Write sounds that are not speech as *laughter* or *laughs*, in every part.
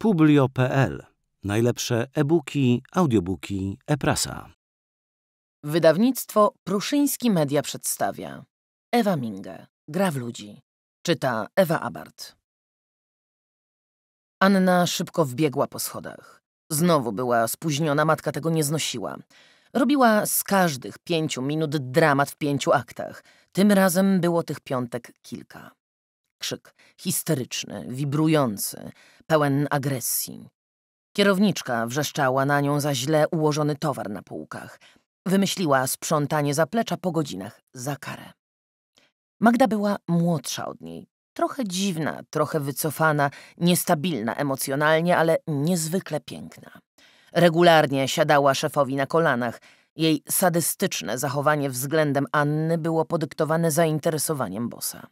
Publio.pl. Najlepsze e-booki, audiobooki, e-prasa. Wydawnictwo Pruszyński Media przedstawia Ewa Minge, Gra w ludzi. Czyta Ewa Abart. Anna szybko wbiegła po schodach. Znowu była spóźniona, matka tego nie znosiła. Robiła z każdych pięciu minut dramat w pięciu aktach. Tym razem było tych piątek kilka. Krzyk histeryczny, wibrujący, pełen agresji. Kierowniczka wrzeszczała na nią za źle ułożony towar na półkach. Wymyśliła sprzątanie zaplecza po godzinach za karę. Magda była młodsza od niej. Trochę dziwna, trochę wycofana, niestabilna emocjonalnie, ale niezwykle piękna. Regularnie siadała szefowi na kolanach. Jej sadystyczne zachowanie względem Anny było podyktowane zainteresowaniem bossa.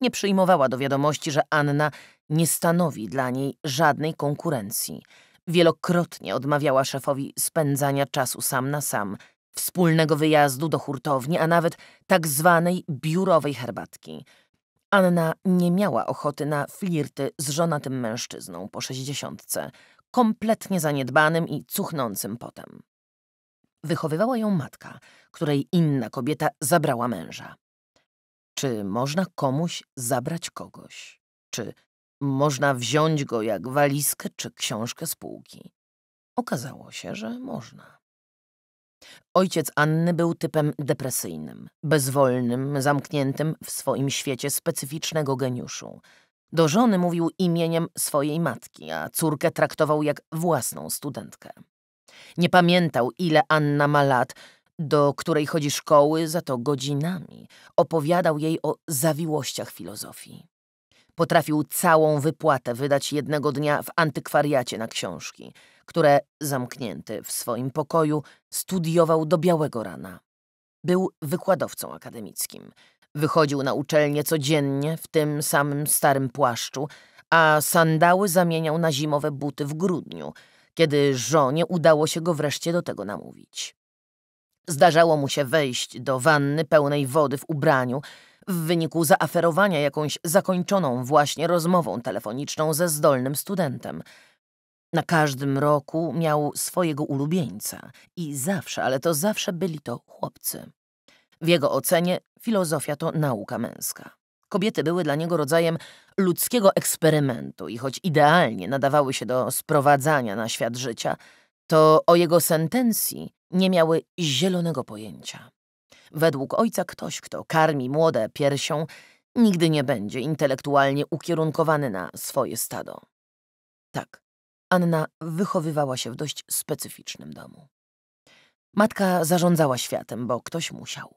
Nie przyjmowała do wiadomości, że Anna nie stanowi dla niej żadnej konkurencji. Wielokrotnie odmawiała szefowi spędzania czasu sam na sam, wspólnego wyjazdu do hurtowni, a nawet tak zwanej biurowej herbatki. Anna nie miała ochoty na flirty z żonatym mężczyzną po sześćdziesiątce, kompletnie zaniedbanym i cuchnącym potem. Wychowywała ją matka, której inna kobieta zabrała męża. Czy można komuś zabrać kogoś? Czy można wziąć go jak walizkę czy książkę z półki? Okazało się, że można. Ojciec Anny był typem depresyjnym, bezwolnym, zamkniętym w swoim świecie specyficznego geniuszu. Do żony mówił imieniem swojej matki, a córkę traktował jak własną studentkę. Nie pamiętał, ile Anna ma lat, do której chodzi szkoły, za to godzinami, opowiadał jej o zawiłościach filozofii. Potrafił całą wypłatę wydać jednego dnia w antykwariacie na książki, które, zamknięty w swoim pokoju, studiował do białego rana. Był wykładowcą akademickim. Wychodził na uczelnię codziennie w tym samym starym płaszczu, a sandały zamieniał na zimowe buty w grudniu, kiedy żonie udało się go wreszcie do tego namówić. Zdarzało mu się wejść do wanny pełnej wody w ubraniu, w wyniku zaaferowania jakąś zakończoną właśnie rozmową telefoniczną ze zdolnym studentem. Na każdym roku miał swojego ulubieńca i zawsze, ale to zawsze byli to chłopcy. W jego ocenie filozofia to nauka męska. Kobiety były dla niego rodzajem ludzkiego eksperymentu i choć idealnie nadawały się do sprowadzania na świat życia, to o jego sentencji nie miały zielonego pojęcia. Według ojca ktoś, kto karmi młode piersią, nigdy nie będzie intelektualnie ukierunkowany na swoje stado. Tak, Anna wychowywała się w dość specyficznym domu. Matka zarządzała światem, bo ktoś musiał.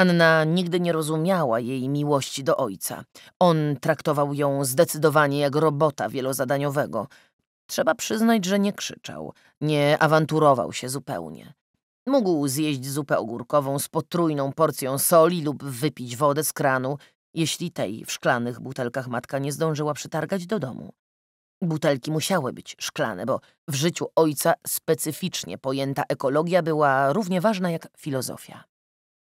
Anna nigdy nie rozumiała jej miłości do ojca. On traktował ją zdecydowanie jak robota wielozadaniowego. Trzeba przyznać, że nie krzyczał, nie awanturował się zupełnie. Mógł zjeść zupę ogórkową z potrójną porcją soli lub wypić wodę z kranu, jeśli tej w szklanych butelkach matka nie zdążyła przytargać do domu. Butelki musiały być szklane, bo w życiu ojca specyficznie pojęta ekologia była równie ważna jak filozofia.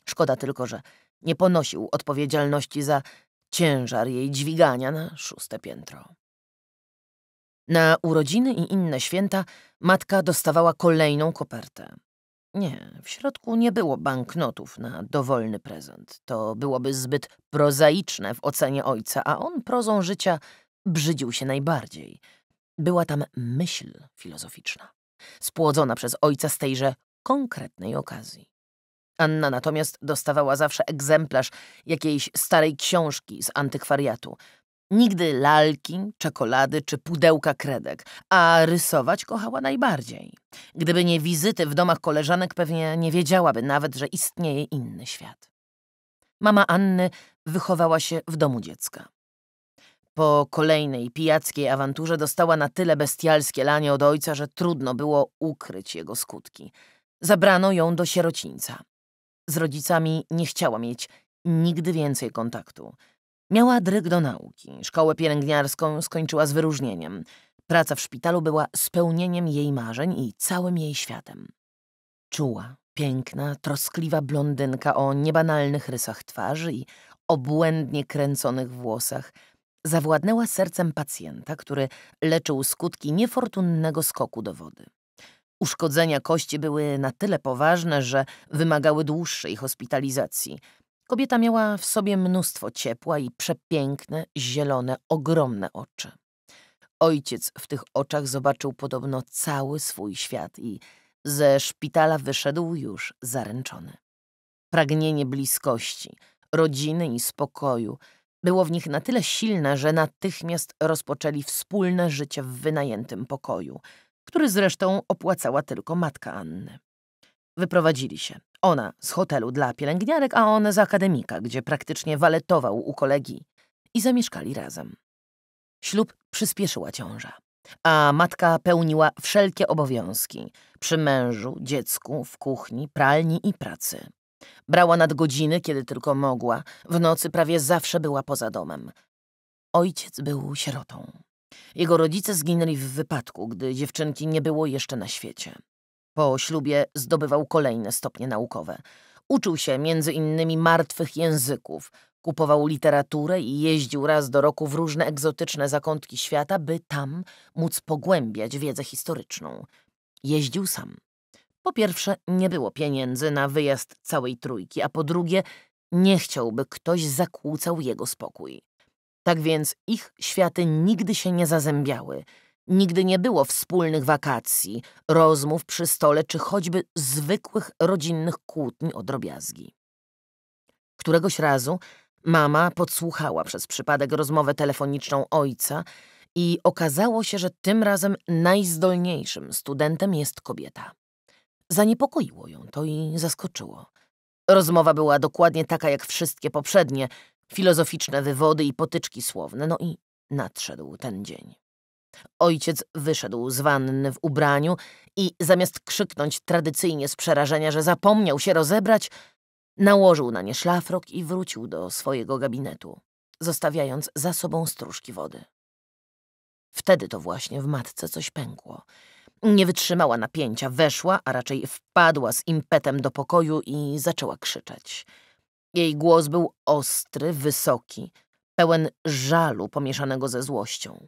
Szkoda tylko, że nie ponosił odpowiedzialności za ciężar jej dźwigania na szóste piętro. Na urodziny i inne święta matka dostawała kolejną kopertę. Nie, w środku nie było banknotów na dowolny prezent. To byłoby zbyt prozaiczne w ocenie ojca, a on prozą życia brzydził się najbardziej. Była tam myśl filozoficzna, spłodzona przez ojca z tejże konkretnej okazji. Anna natomiast dostawała zawsze egzemplarz jakiejś starej książki z antykwariatu, Nigdy lalki, czekolady czy pudełka kredek, a rysować kochała najbardziej. Gdyby nie wizyty w domach koleżanek, pewnie nie wiedziałaby nawet, że istnieje inny świat. Mama Anny wychowała się w domu dziecka. Po kolejnej pijackiej awanturze dostała na tyle bestialskie lanie od ojca, że trudno było ukryć jego skutki. Zabrano ją do sierocińca. Z rodzicami nie chciała mieć nigdy więcej kontaktu. Miała dryg do nauki. Szkołę pielęgniarską skończyła z wyróżnieniem. Praca w szpitalu była spełnieniem jej marzeń i całym jej światem. Czuła, piękna, troskliwa blondynka o niebanalnych rysach twarzy i obłędnie kręconych włosach, zawładnęła sercem pacjenta, który leczył skutki niefortunnego skoku do wody. Uszkodzenia kości były na tyle poważne, że wymagały dłuższej hospitalizacji – Kobieta miała w sobie mnóstwo ciepła i przepiękne, zielone, ogromne oczy. Ojciec w tych oczach zobaczył podobno cały swój świat i ze szpitala wyszedł już zaręczony. Pragnienie bliskości, rodziny i spokoju było w nich na tyle silne, że natychmiast rozpoczęli wspólne życie w wynajętym pokoju, który zresztą opłacała tylko matka Anny. Wyprowadzili się, ona z hotelu dla pielęgniarek, a on z akademika, gdzie praktycznie waletował u kolegi i zamieszkali razem. Ślub przyspieszyła ciąża, a matka pełniła wszelkie obowiązki przy mężu, dziecku, w kuchni, pralni i pracy. Brała nadgodziny, kiedy tylko mogła, w nocy prawie zawsze była poza domem. Ojciec był sierotą. Jego rodzice zginęli w wypadku, gdy dziewczynki nie było jeszcze na świecie. Po ślubie zdobywał kolejne stopnie naukowe. Uczył się między innymi martwych języków, kupował literaturę i jeździł raz do roku w różne egzotyczne zakątki świata, by tam móc pogłębiać wiedzę historyczną. Jeździł sam. Po pierwsze, nie było pieniędzy na wyjazd całej trójki, a po drugie, nie chciałby ktoś zakłócał jego spokój. Tak więc ich światy nigdy się nie zazębiały – Nigdy nie było wspólnych wakacji, rozmów przy stole czy choćby zwykłych rodzinnych kłótni o drobiazgi. Któregoś razu mama podsłuchała przez przypadek rozmowę telefoniczną ojca i okazało się, że tym razem najzdolniejszym studentem jest kobieta. Zaniepokoiło ją to i zaskoczyło. Rozmowa była dokładnie taka jak wszystkie poprzednie, filozoficzne wywody i potyczki słowne, no i nadszedł ten dzień. Ojciec wyszedł z wanny w ubraniu i zamiast krzyknąć tradycyjnie z przerażenia, że zapomniał się rozebrać, nałożył na nie szlafrok i wrócił do swojego gabinetu, zostawiając za sobą stróżki wody. Wtedy to właśnie w matce coś pękło. Nie wytrzymała napięcia, weszła, a raczej wpadła z impetem do pokoju i zaczęła krzyczeć. Jej głos był ostry, wysoki, pełen żalu pomieszanego ze złością.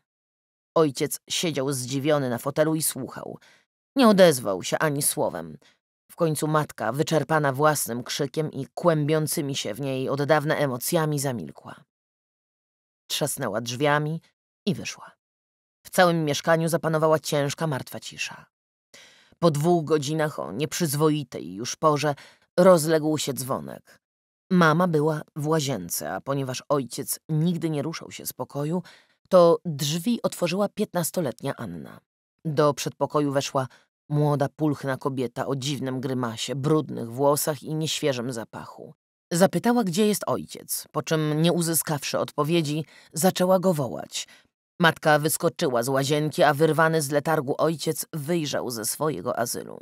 Ojciec siedział zdziwiony na fotelu i słuchał. Nie odezwał się ani słowem. W końcu matka, wyczerpana własnym krzykiem i kłębiącymi się w niej od dawna emocjami, zamilkła. Trzasnęła drzwiami i wyszła. W całym mieszkaniu zapanowała ciężka, martwa cisza. Po dwóch godzinach o nieprzyzwoitej już porze rozległ się dzwonek. Mama była w łazience, a ponieważ ojciec nigdy nie ruszał się z pokoju, to drzwi otworzyła piętnastoletnia Anna. Do przedpokoju weszła młoda, pulchna kobieta o dziwnym grymasie, brudnych włosach i nieświeżym zapachu. Zapytała, gdzie jest ojciec, po czym, nie uzyskawszy odpowiedzi, zaczęła go wołać. Matka wyskoczyła z łazienki, a wyrwany z letargu ojciec wyjrzał ze swojego azylu.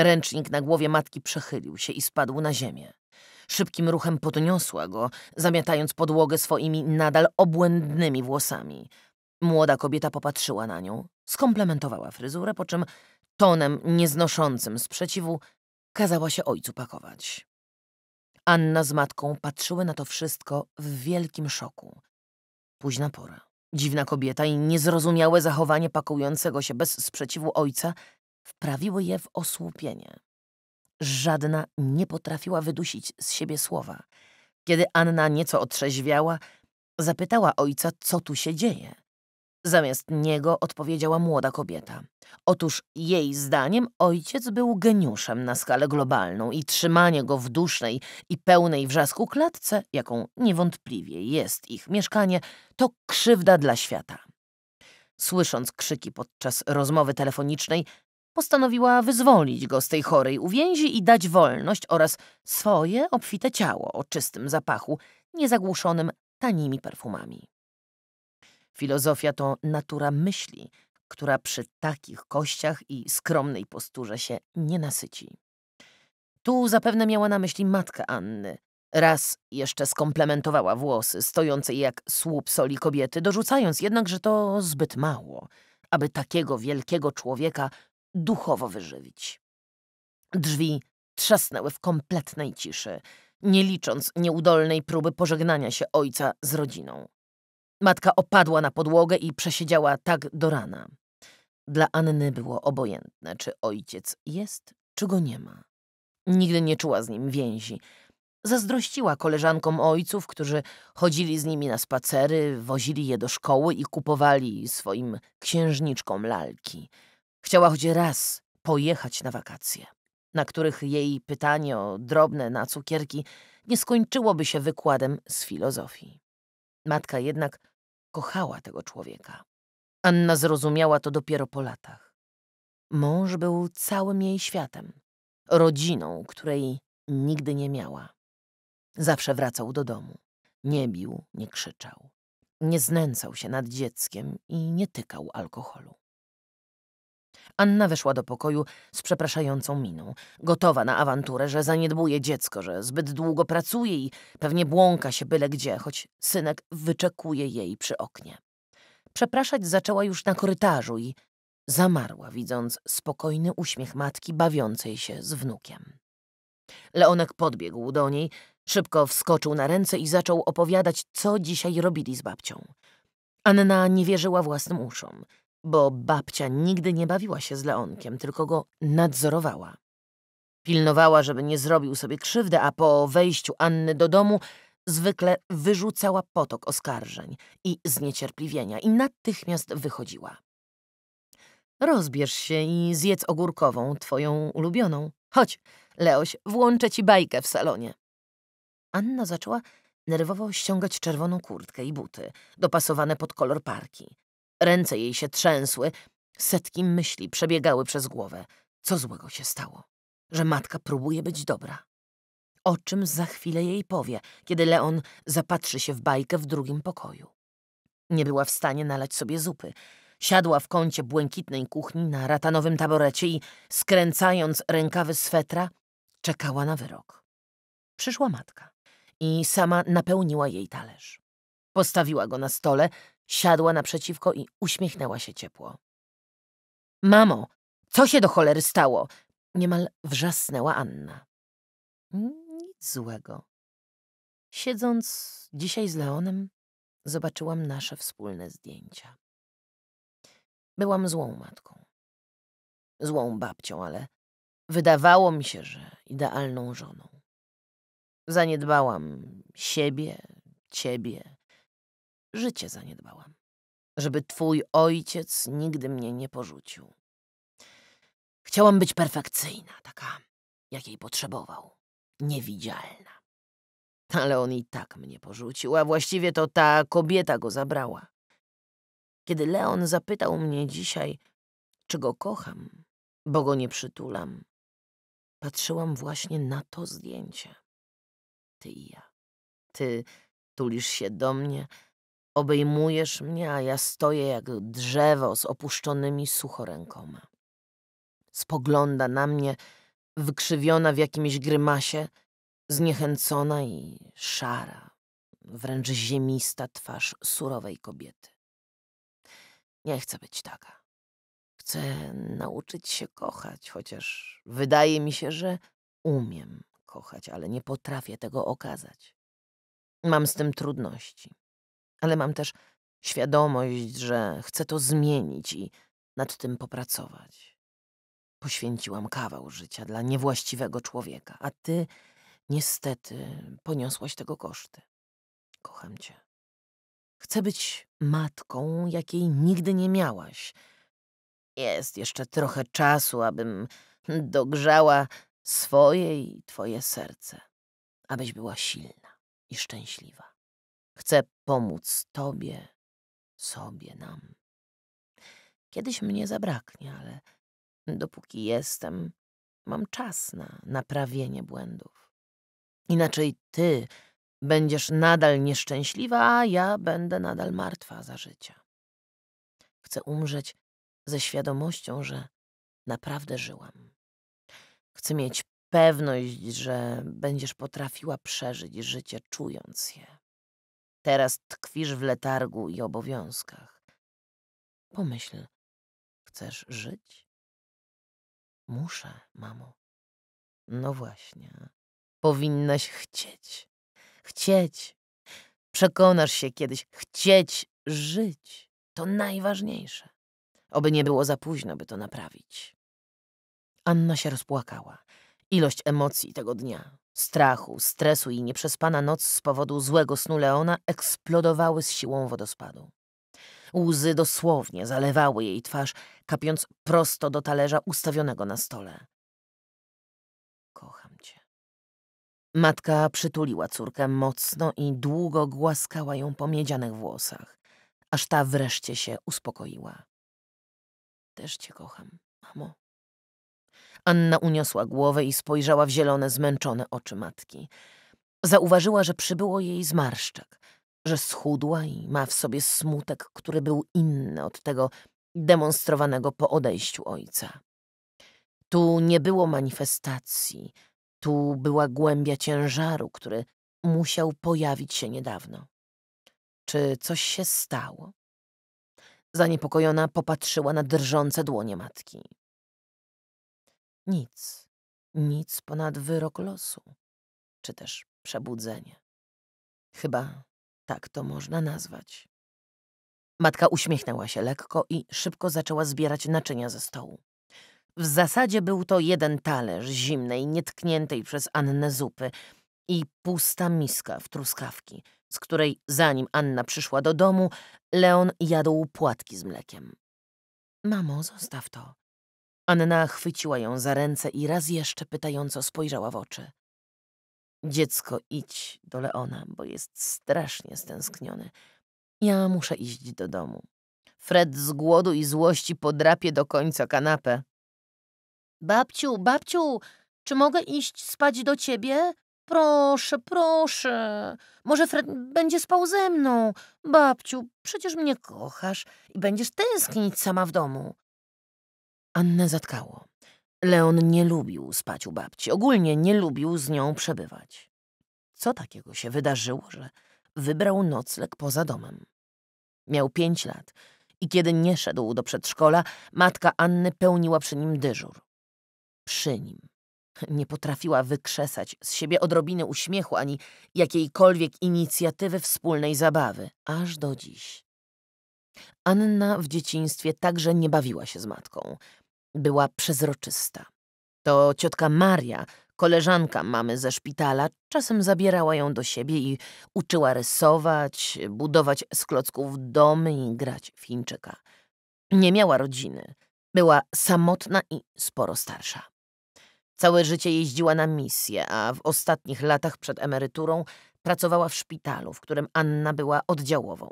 Ręcznik na głowie matki przechylił się i spadł na ziemię. Szybkim ruchem podniosła go, zamiatając podłogę swoimi nadal obłędnymi włosami. Młoda kobieta popatrzyła na nią, skomplementowała fryzurę, po czym tonem nieznoszącym sprzeciwu kazała się ojcu pakować. Anna z matką patrzyły na to wszystko w wielkim szoku. Późna pora. Dziwna kobieta i niezrozumiałe zachowanie pakującego się bez sprzeciwu ojca wprawiły je w osłupienie. Żadna nie potrafiła wydusić z siebie słowa. Kiedy Anna nieco otrzeźwiała, zapytała ojca, co tu się dzieje. Zamiast niego odpowiedziała młoda kobieta. Otóż jej zdaniem ojciec był geniuszem na skalę globalną i trzymanie go w dusznej i pełnej wrzasku klatce, jaką niewątpliwie jest ich mieszkanie, to krzywda dla świata. Słysząc krzyki podczas rozmowy telefonicznej, postanowiła wyzwolić go z tej chorej uwięzi i dać wolność oraz swoje obfite ciało o czystym zapachu, niezagłuszonym tanimi perfumami. Filozofia to natura myśli, która przy takich kościach i skromnej posturze się nie nasyci. Tu zapewne miała na myśli matka Anny. Raz jeszcze skomplementowała włosy stojącej jak słup soli kobiety, dorzucając jednak, że to zbyt mało, aby takiego wielkiego człowieka duchowo wyżywić. Drzwi trzasnęły w kompletnej ciszy, nie licząc nieudolnej próby pożegnania się ojca z rodziną. Matka opadła na podłogę i przesiedziała tak do rana. Dla Anny było obojętne, czy ojciec jest, czy go nie ma. Nigdy nie czuła z nim więzi. Zazdrościła koleżankom ojców, którzy chodzili z nimi na spacery, wozili je do szkoły i kupowali swoim księżniczkom lalki – Chciała choć raz pojechać na wakacje, na których jej pytanie o drobne na cukierki nie skończyłoby się wykładem z filozofii. Matka jednak kochała tego człowieka. Anna zrozumiała to dopiero po latach. Mąż był całym jej światem, rodziną, której nigdy nie miała. Zawsze wracał do domu. Nie bił, nie krzyczał. Nie znęcał się nad dzieckiem i nie tykał alkoholu. Anna weszła do pokoju z przepraszającą miną, gotowa na awanturę, że zaniedbuje dziecko, że zbyt długo pracuje i pewnie błąka się byle gdzie, choć synek wyczekuje jej przy oknie. Przepraszać zaczęła już na korytarzu i zamarła, widząc spokojny uśmiech matki bawiącej się z wnukiem. Leonek podbiegł do niej, szybko wskoczył na ręce i zaczął opowiadać, co dzisiaj robili z babcią. Anna nie wierzyła własnym uszom – bo babcia nigdy nie bawiła się z Leonkiem, tylko go nadzorowała. Pilnowała, żeby nie zrobił sobie krzywdy, a po wejściu Anny do domu zwykle wyrzucała potok oskarżeń i zniecierpliwienia i natychmiast wychodziła. Rozbierz się i zjedz ogórkową, twoją ulubioną. Chodź, Leoś, włączę ci bajkę w salonie. Anna zaczęła nerwowo ściągać czerwoną kurtkę i buty, dopasowane pod kolor parki. Ręce jej się trzęsły, setki myśli przebiegały przez głowę. Co złego się stało? Że matka próbuje być dobra. O czym za chwilę jej powie, kiedy Leon zapatrzy się w bajkę w drugim pokoju. Nie była w stanie nalać sobie zupy. Siadła w kącie błękitnej kuchni na ratanowym taborecie i, skręcając rękawy swetra, czekała na wyrok. Przyszła matka i sama napełniła jej talerz. Postawiła go na stole, Siadła naprzeciwko i uśmiechnęła się ciepło. Mamo, co się do cholery stało? Niemal wrzasnęła Anna. Nic złego. Siedząc dzisiaj z Leonem, zobaczyłam nasze wspólne zdjęcia. Byłam złą matką. Złą babcią, ale wydawało mi się, że idealną żoną. Zaniedbałam siebie, ciebie, Życie zaniedbałam. Żeby twój ojciec nigdy mnie nie porzucił. Chciałam być perfekcyjna, taka, jakiej potrzebował. Niewidzialna. Ale on i tak mnie porzucił, a właściwie to ta kobieta go zabrała. Kiedy Leon zapytał mnie dzisiaj, czy go kocham, bo go nie przytulam, patrzyłam właśnie na to zdjęcie. Ty i ja. Ty tulisz się do mnie, Obejmujesz mnie, a ja stoję jak drzewo z opuszczonymi rękoma. Spogląda na mnie, wykrzywiona w jakimś grymasie, zniechęcona i szara, wręcz ziemista twarz surowej kobiety. Nie chcę być taka. Chcę nauczyć się kochać, chociaż wydaje mi się, że umiem kochać, ale nie potrafię tego okazać. Mam z tym trudności ale mam też świadomość, że chcę to zmienić i nad tym popracować. Poświęciłam kawał życia dla niewłaściwego człowieka, a ty niestety poniosłaś tego koszty. Kocham cię. Chcę być matką, jakiej nigdy nie miałaś. Jest jeszcze trochę czasu, abym dogrzała swoje i twoje serce, abyś była silna i szczęśliwa. Chcę pomóc Tobie, sobie, nam. Kiedyś mnie zabraknie, ale dopóki jestem, mam czas na naprawienie błędów. Inaczej Ty będziesz nadal nieszczęśliwa, a ja będę nadal martwa za życia. Chcę umrzeć ze świadomością, że naprawdę żyłam. Chcę mieć pewność, że będziesz potrafiła przeżyć życie, czując je. Teraz tkwisz w letargu i obowiązkach. Pomyśl, chcesz żyć? Muszę, mamo. No właśnie, powinnaś chcieć. Chcieć. Przekonasz się kiedyś. Chcieć żyć. To najważniejsze. Oby nie było za późno, by to naprawić. Anna się rozpłakała. Ilość emocji tego dnia, strachu, stresu i nieprzespana noc z powodu złego snu Leona eksplodowały z siłą wodospadu. Łzy dosłownie zalewały jej twarz, kapiąc prosto do talerza ustawionego na stole. Kocham cię. Matka przytuliła córkę mocno i długo głaskała ją po miedzianych włosach, aż ta wreszcie się uspokoiła. Też cię kocham, mamo. Anna uniosła głowę i spojrzała w zielone, zmęczone oczy matki. Zauważyła, że przybyło jej zmarszczek, że schudła i ma w sobie smutek, który był inny od tego demonstrowanego po odejściu ojca. Tu nie było manifestacji, tu była głębia ciężaru, który musiał pojawić się niedawno. Czy coś się stało? Zaniepokojona popatrzyła na drżące dłonie matki. Nic, nic ponad wyrok losu, czy też przebudzenie. Chyba tak to można nazwać. Matka uśmiechnęła się lekko i szybko zaczęła zbierać naczynia ze stołu. W zasadzie był to jeden talerz zimnej, nietkniętej przez Annę zupy i pusta miska w truskawki, z której zanim Anna przyszła do domu, Leon jadł płatki z mlekiem. Mamo, zostaw to. Anna chwyciła ją za ręce i raz jeszcze pytająco spojrzała w oczy. Dziecko, idź do Leona, bo jest strasznie stęskniony. Ja muszę iść do domu. Fred z głodu i złości podrapie do końca kanapę. Babciu, babciu, czy mogę iść spać do ciebie? Proszę, proszę. Może Fred będzie spał ze mną. Babciu, przecież mnie kochasz i będziesz tęsknić sama w domu. Annę zatkało. Leon nie lubił spać u babci. Ogólnie nie lubił z nią przebywać. Co takiego się wydarzyło, że wybrał nocleg poza domem? Miał pięć lat i kiedy nie szedł do przedszkola, matka Anny pełniła przy nim dyżur. Przy nim. Nie potrafiła wykrzesać z siebie odrobiny uśmiechu ani jakiejkolwiek inicjatywy wspólnej zabawy, aż do dziś. Anna w dzieciństwie także nie bawiła się z matką. Była przezroczysta. To ciotka Maria, koleżanka mamy ze szpitala, czasem zabierała ją do siebie i uczyła rysować, budować z klocków domy i grać w Chińczyka. Nie miała rodziny. Była samotna i sporo starsza. Całe życie jeździła na misje, a w ostatnich latach przed emeryturą pracowała w szpitalu, w którym Anna była oddziałową.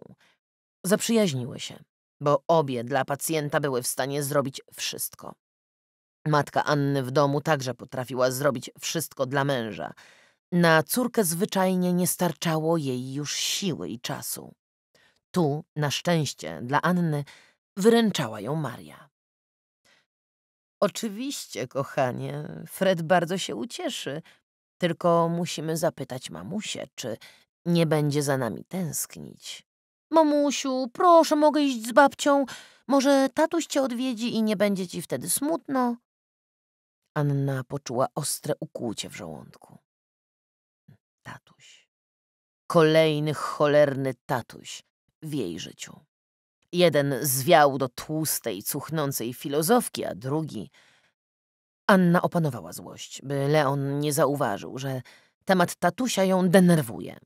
Zaprzyjaźniły się bo obie dla pacjenta były w stanie zrobić wszystko. Matka Anny w domu także potrafiła zrobić wszystko dla męża. Na córkę zwyczajnie nie starczało jej już siły i czasu. Tu, na szczęście, dla Anny wyręczała ją Maria. Oczywiście, kochanie, Fred bardzo się ucieszy. Tylko musimy zapytać mamusię, czy nie będzie za nami tęsknić. Mamusiu, proszę, mogę iść z babcią. Może tatuś cię odwiedzi i nie będzie ci wtedy smutno? Anna poczuła ostre ukłucie w żołądku. Tatuś. Kolejny cholerny tatuś w jej życiu. Jeden zwiał do tłustej, cuchnącej filozofki, a drugi... Anna opanowała złość, by Leon nie zauważył, że temat tatusia ją denerwuje.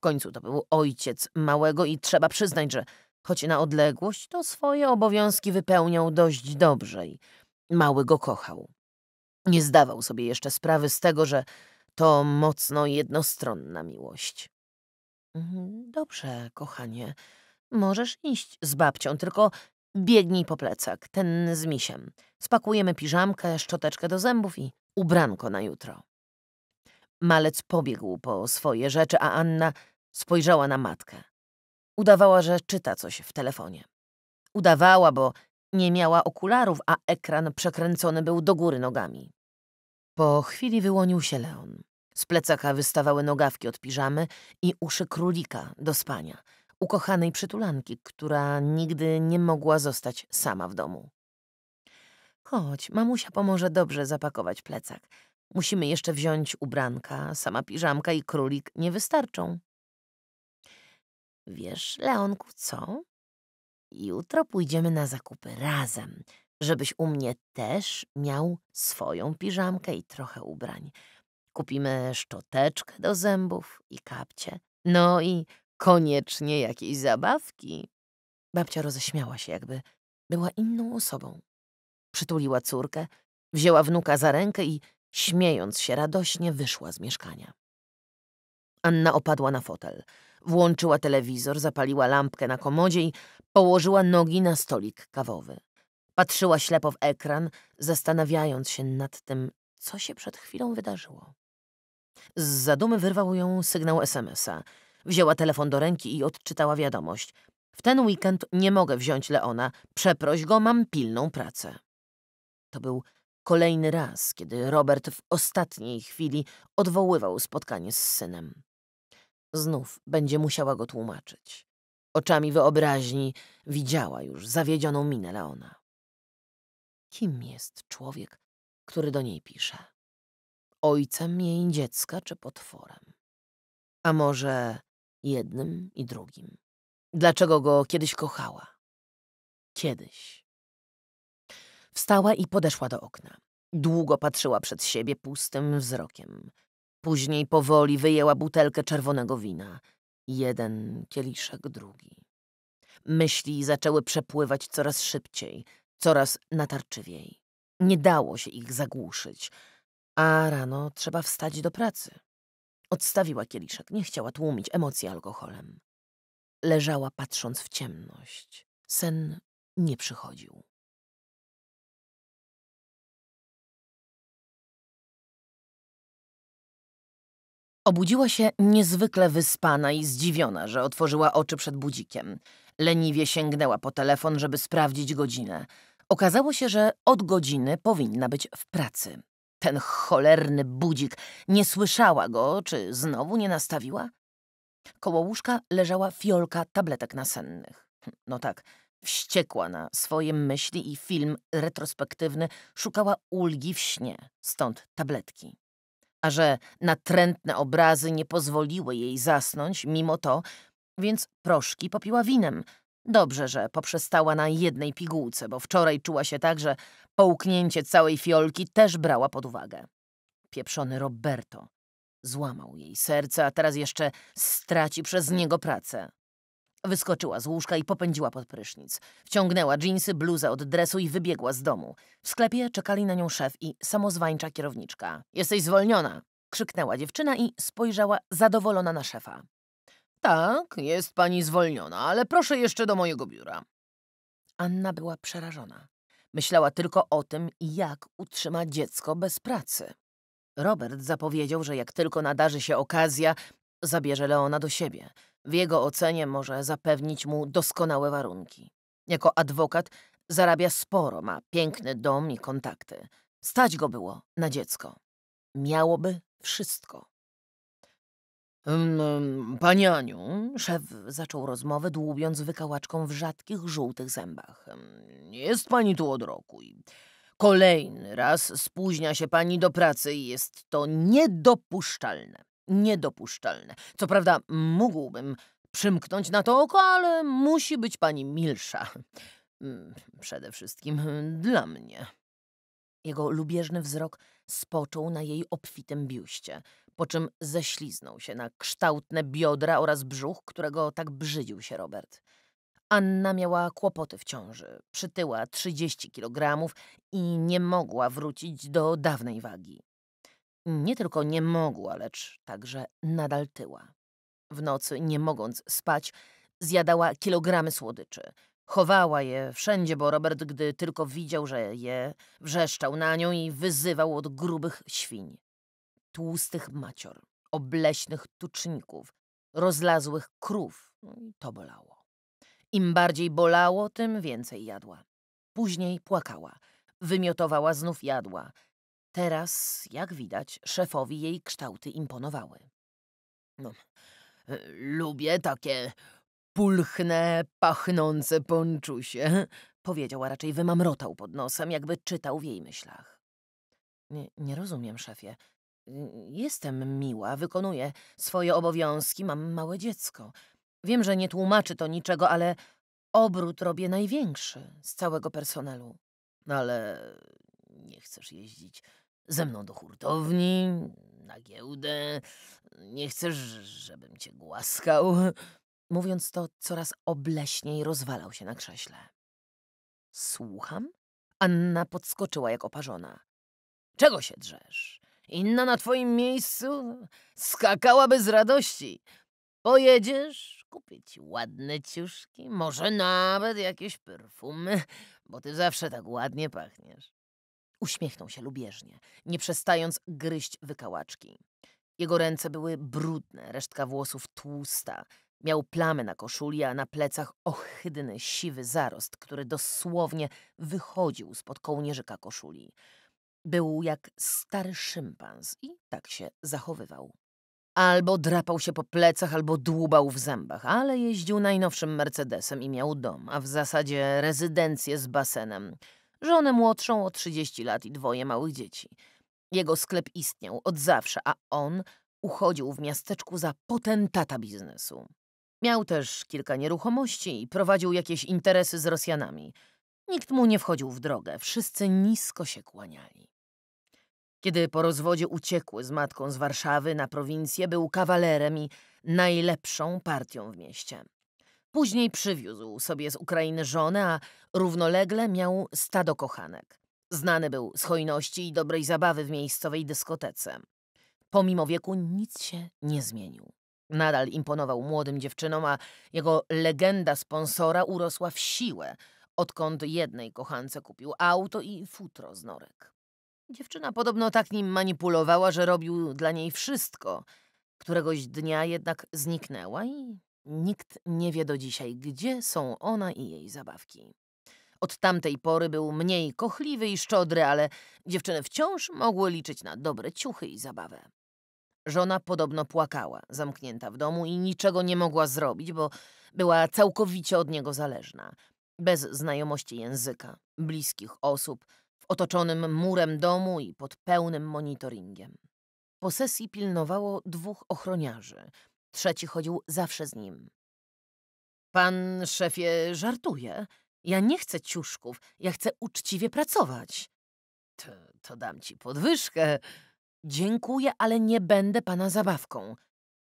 W końcu to był ojciec małego i trzeba przyznać, że choć na odległość, to swoje obowiązki wypełniał dość dobrze i mały go kochał. Nie zdawał sobie jeszcze sprawy z tego, że to mocno jednostronna miłość. Mhm, dobrze, kochanie, możesz iść z babcią, tylko biegnij po plecak, ten z misiem. Spakujemy piżamkę, szczoteczkę do zębów i ubranko na jutro. Malec pobiegł po swoje rzeczy, a Anna spojrzała na matkę. Udawała, że czyta coś w telefonie. Udawała, bo nie miała okularów, a ekran przekręcony był do góry nogami. Po chwili wyłonił się Leon. Z plecaka wystawały nogawki od piżamy i uszy królika do spania, ukochanej przytulanki, która nigdy nie mogła zostać sama w domu. Chodź, mamusia pomoże dobrze zapakować plecak – Musimy jeszcze wziąć ubranka, sama piżamka i królik nie wystarczą. Wiesz, Leonku, co? Jutro pójdziemy na zakupy razem, żebyś u mnie też miał swoją piżamkę i trochę ubrań. Kupimy szczoteczkę do zębów i kapcie. No i koniecznie jakieś zabawki. Babcia roześmiała się, jakby była inną osobą. Przytuliła córkę, wzięła wnuka za rękę i Śmiejąc się radośnie, wyszła z mieszkania. Anna opadła na fotel. Włączyła telewizor, zapaliła lampkę na komodzie i położyła nogi na stolik kawowy. Patrzyła ślepo w ekran, zastanawiając się nad tym, co się przed chwilą wydarzyło. Z zadumy wyrwał ją sygnał SMS-a. Wzięła telefon do ręki i odczytała wiadomość. W ten weekend nie mogę wziąć Leona. Przeproś go, mam pilną pracę. To był kolejny raz, kiedy Robert w ostatniej chwili odwoływał spotkanie z synem. Znów będzie musiała go tłumaczyć. Oczami wyobraźni widziała już zawiedzioną minę Leona. Kim jest człowiek, który do niej pisze? Ojcem jej dziecka czy potworem? A może jednym i drugim? Dlaczego go kiedyś kochała? Kiedyś Wstała i podeszła do okna. Długo patrzyła przed siebie pustym wzrokiem. Później powoli wyjęła butelkę czerwonego wina. Jeden kieliszek drugi. Myśli zaczęły przepływać coraz szybciej, coraz natarczywiej. Nie dało się ich zagłuszyć, a rano trzeba wstać do pracy. Odstawiła kieliszek, nie chciała tłumić emocji alkoholem. Leżała patrząc w ciemność. Sen nie przychodził. Obudziła się niezwykle wyspana i zdziwiona, że otworzyła oczy przed budzikiem. Leniwie sięgnęła po telefon, żeby sprawdzić godzinę. Okazało się, że od godziny powinna być w pracy. Ten cholerny budzik. Nie słyszała go, czy znowu nie nastawiła? Koło łóżka leżała fiolka tabletek nasennych. Hm, no tak, wściekła na swoje myśli i film retrospektywny, szukała ulgi w śnie, stąd tabletki a że natrętne obrazy nie pozwoliły jej zasnąć mimo to, więc proszki popiła winem. Dobrze, że poprzestała na jednej pigułce, bo wczoraj czuła się tak, że połknięcie całej fiolki też brała pod uwagę. Pieprzony Roberto złamał jej serce, a teraz jeszcze straci przez niego pracę. Wyskoczyła z łóżka i popędziła pod prysznic. Wciągnęła dżinsy, bluzę od dresu i wybiegła z domu. W sklepie czekali na nią szef i samozwańcza kierowniczka. Jesteś zwolniona! Krzyknęła dziewczyna i spojrzała zadowolona na szefa. Tak, jest pani zwolniona, ale proszę jeszcze do mojego biura. Anna była przerażona. Myślała tylko o tym, jak utrzyma dziecko bez pracy. Robert zapowiedział, że jak tylko nadarzy się okazja, zabierze Leona do siebie – w jego ocenie może zapewnić mu doskonałe warunki. Jako adwokat zarabia sporo, ma piękny dom i kontakty. Stać go było na dziecko. Miałoby wszystko. Pani Aniu, szef zaczął rozmowę, dłubiąc wykałaczką w rzadkich, żółtych zębach. Jest pani tu od roku i kolejny raz spóźnia się pani do pracy i jest to niedopuszczalne niedopuszczalne. Co prawda mógłbym przymknąć na to oko, ale musi być pani milsza. Mm, przede wszystkim hmm, dla mnie. Jego lubieżny wzrok spoczął na jej obfitym biuście, po czym ześliznął się na kształtne biodra oraz brzuch, którego tak brzydził się Robert. Anna miała kłopoty w ciąży, przytyła 30 kg i nie mogła wrócić do dawnej wagi. Nie tylko nie mogła, lecz także nadal tyła. W nocy, nie mogąc spać, zjadała kilogramy słodyczy. Chowała je wszędzie, bo Robert, gdy tylko widział, że je, wrzeszczał na nią i wyzywał od grubych świń. Tłustych macior, obleśnych tuczników, rozlazłych krów. No to bolało. Im bardziej bolało, tym więcej jadła. Później płakała. Wymiotowała znów jadła. Teraz, jak widać, szefowi jej kształty imponowały. No, e, lubię takie pulchne, pachnące ponczusie, *laughs* powiedział, a raczej wymamrotał pod nosem, jakby czytał w jej myślach. Nie, nie rozumiem, szefie. Jestem miła, wykonuję swoje obowiązki, mam małe dziecko. Wiem, że nie tłumaczy to niczego, ale obrót robię największy z całego personelu. Ale nie chcesz jeździć ze mną do hurtowni, na giełdę. Nie chcesz, żebym cię głaskał? Mówiąc to, coraz obleśniej rozwalał się na krześle. Słucham? Anna podskoczyła jak oparzona. Czego się drzesz? Inna na twoim miejscu skakałaby z radości. Pojedziesz kupić ładne ciuszki, może nawet jakieś perfumy, bo ty zawsze tak ładnie pachniesz. Uśmiechnął się lubieżnie, nie przestając gryźć wykałaczki. Jego ręce były brudne, resztka włosów tłusta. Miał plamy na koszuli, a na plecach ohydny, siwy zarost, który dosłownie wychodził spod kołnierzyka koszuli. Był jak stary szympans i tak się zachowywał. Albo drapał się po plecach, albo dłubał w zębach, ale jeździł najnowszym Mercedesem i miał dom, a w zasadzie rezydencję z basenem – żonę młodszą o 30 lat i dwoje małych dzieci. Jego sklep istniał od zawsze, a on uchodził w miasteczku za potentata biznesu. Miał też kilka nieruchomości i prowadził jakieś interesy z Rosjanami. Nikt mu nie wchodził w drogę, wszyscy nisko się kłaniali. Kiedy po rozwodzie uciekły z matką z Warszawy na prowincję, był kawalerem i najlepszą partią w mieście. Później przywiózł sobie z Ukrainy żonę, a równolegle miał stado kochanek. Znany był z hojności i dobrej zabawy w miejscowej dyskotece. Pomimo wieku nic się nie zmienił. Nadal imponował młodym dziewczynom, a jego legenda sponsora urosła w siłę, odkąd jednej kochance kupił auto i futro z norek. Dziewczyna podobno tak nim manipulowała, że robił dla niej wszystko. Któregoś dnia jednak zniknęła i Nikt nie wie do dzisiaj, gdzie są ona i jej zabawki. Od tamtej pory był mniej kochliwy i szczodry, ale dziewczyny wciąż mogły liczyć na dobre ciuchy i zabawę. Żona podobno płakała, zamknięta w domu i niczego nie mogła zrobić, bo była całkowicie od niego zależna. Bez znajomości języka, bliskich osób, w otoczonym murem domu i pod pełnym monitoringiem. Po sesji pilnowało dwóch ochroniarzy – Trzeci chodził zawsze z nim. Pan szefie żartuje. Ja nie chcę ciuszków, ja chcę uczciwie pracować. To, to dam ci podwyżkę. Dziękuję, ale nie będę pana zabawką.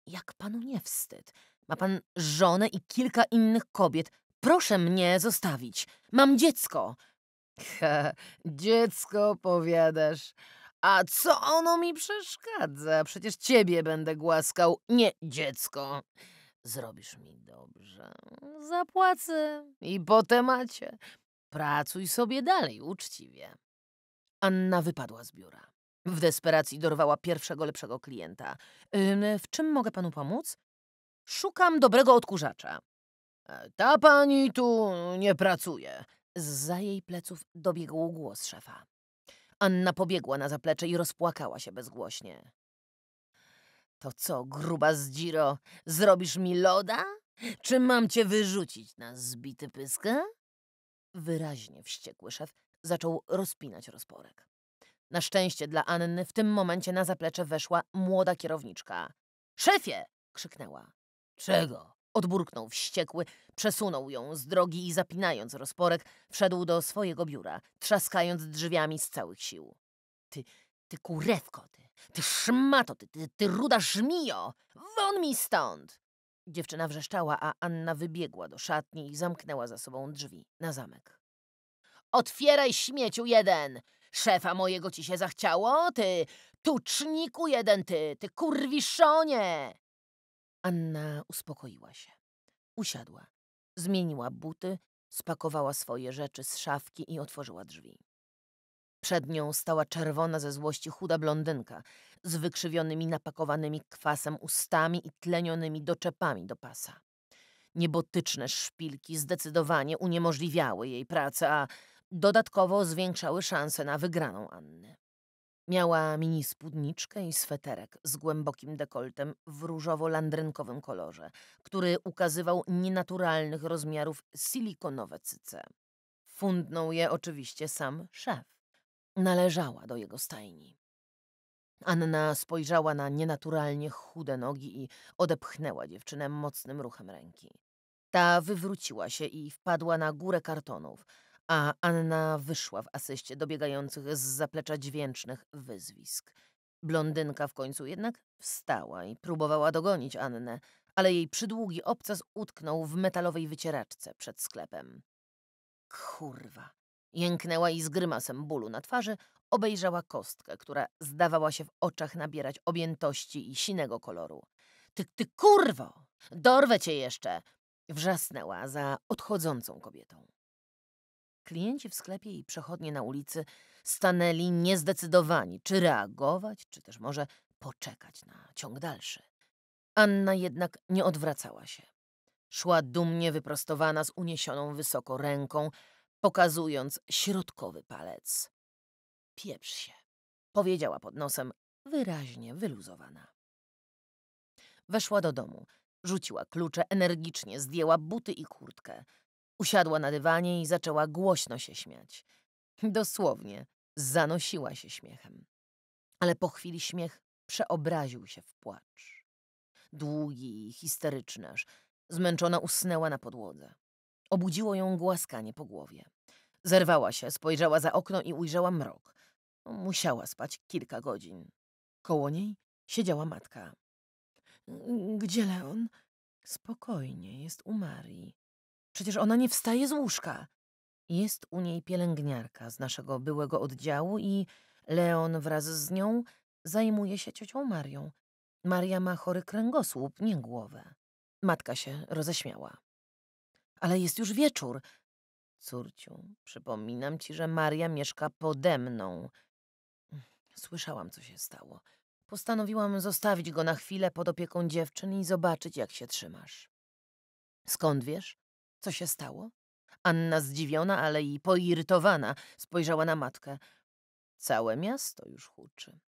Jak panu nie wstyd? Ma pan żonę i kilka innych kobiet. Proszę mnie zostawić. Mam dziecko. Ha, *laughs* dziecko, powiadasz. A co ono mi przeszkadza? Przecież ciebie będę głaskał, nie dziecko. Zrobisz mi dobrze. Zapłacę i po temacie. Pracuj sobie dalej uczciwie. Anna wypadła z biura. W desperacji dorwała pierwszego lepszego klienta. w czym mogę panu pomóc? Szukam dobrego odkurzacza. E, ta pani tu nie pracuje. Z za jej pleców dobiegł głos szefa. Anna pobiegła na zaplecze i rozpłakała się bezgłośnie. To co, gruba zdziro, zrobisz mi loda? Czy mam cię wyrzucić na zbity pyska? Wyraźnie wściekły szef zaczął rozpinać rozporek. Na szczęście dla Anny w tym momencie na zaplecze weszła młoda kierowniczka. Szefie! krzyknęła. Czego? Odburknął wściekły, przesunął ją z drogi i zapinając rozporek, wszedł do swojego biura, trzaskając drzwiami z całych sił. Ty, ty kurewko, ty, ty szmato, ty, ty, ty ruda żmijo, won mi stąd! Dziewczyna wrzeszczała, a Anna wybiegła do szatni i zamknęła za sobą drzwi na zamek. Otwieraj śmieciu jeden! Szefa mojego ci się zachciało? Ty tuczniku jeden, ty, ty kurwiszonie! Anna uspokoiła się. Usiadła. Zmieniła buty, spakowała swoje rzeczy z szafki i otworzyła drzwi. Przed nią stała czerwona ze złości chuda blondynka z wykrzywionymi, napakowanymi kwasem ustami i tlenionymi doczepami do pasa. Niebotyczne szpilki zdecydowanie uniemożliwiały jej pracę, a dodatkowo zwiększały szanse na wygraną Anny. Miała mini spódniczkę i sweterek z głębokim dekoltem w różowo-landrynkowym kolorze, który ukazywał nienaturalnych rozmiarów silikonowe cyce. Fundnął je oczywiście sam szef. Należała do jego stajni. Anna spojrzała na nienaturalnie chude nogi i odepchnęła dziewczynę mocnym ruchem ręki. Ta wywróciła się i wpadła na górę kartonów, a Anna wyszła w asyście dobiegających z zaplecza dźwięcznych wyzwisk. Blondynka w końcu jednak wstała i próbowała dogonić Annę, ale jej przydługi obcas utknął w metalowej wycieraczce przed sklepem. Kurwa! Jęknęła i z grymasem bólu na twarzy obejrzała kostkę, która zdawała się w oczach nabierać objętości i sinego koloru. Ty, ty kurwo! Dorwę cię jeszcze! Wrzasnęła za odchodzącą kobietą. Klienci w sklepie i przechodnie na ulicy stanęli niezdecydowani, czy reagować, czy też może poczekać na ciąg dalszy. Anna jednak nie odwracała się. Szła dumnie wyprostowana z uniesioną wysoko ręką, pokazując środkowy palec. Pieprz się, powiedziała pod nosem, wyraźnie wyluzowana. Weszła do domu, rzuciła klucze energicznie, zdjęła buty i kurtkę. Usiadła na dywanie i zaczęła głośno się śmiać. Dosłownie zanosiła się śmiechem. Ale po chwili śmiech przeobraził się w płacz. Długi i histeryczny aż. Zmęczona usnęła na podłodze. Obudziło ją głaskanie po głowie. Zerwała się, spojrzała za okno i ujrzała mrok. Musiała spać kilka godzin. Koło niej siedziała matka. Gdzie Leon? Spokojnie, jest u Marii. Przecież ona nie wstaje z łóżka. Jest u niej pielęgniarka z naszego byłego oddziału i Leon wraz z nią zajmuje się ciocią Marią. Maria ma chory kręgosłup, nie głowę. Matka się roześmiała. Ale jest już wieczór. Córciu, przypominam ci, że Maria mieszka pode mną. Słyszałam, co się stało. Postanowiłam zostawić go na chwilę pod opieką dziewczyn i zobaczyć, jak się trzymasz. Skąd wiesz? Co się stało? Anna zdziwiona, ale i poirytowana spojrzała na matkę. Całe miasto już huczy.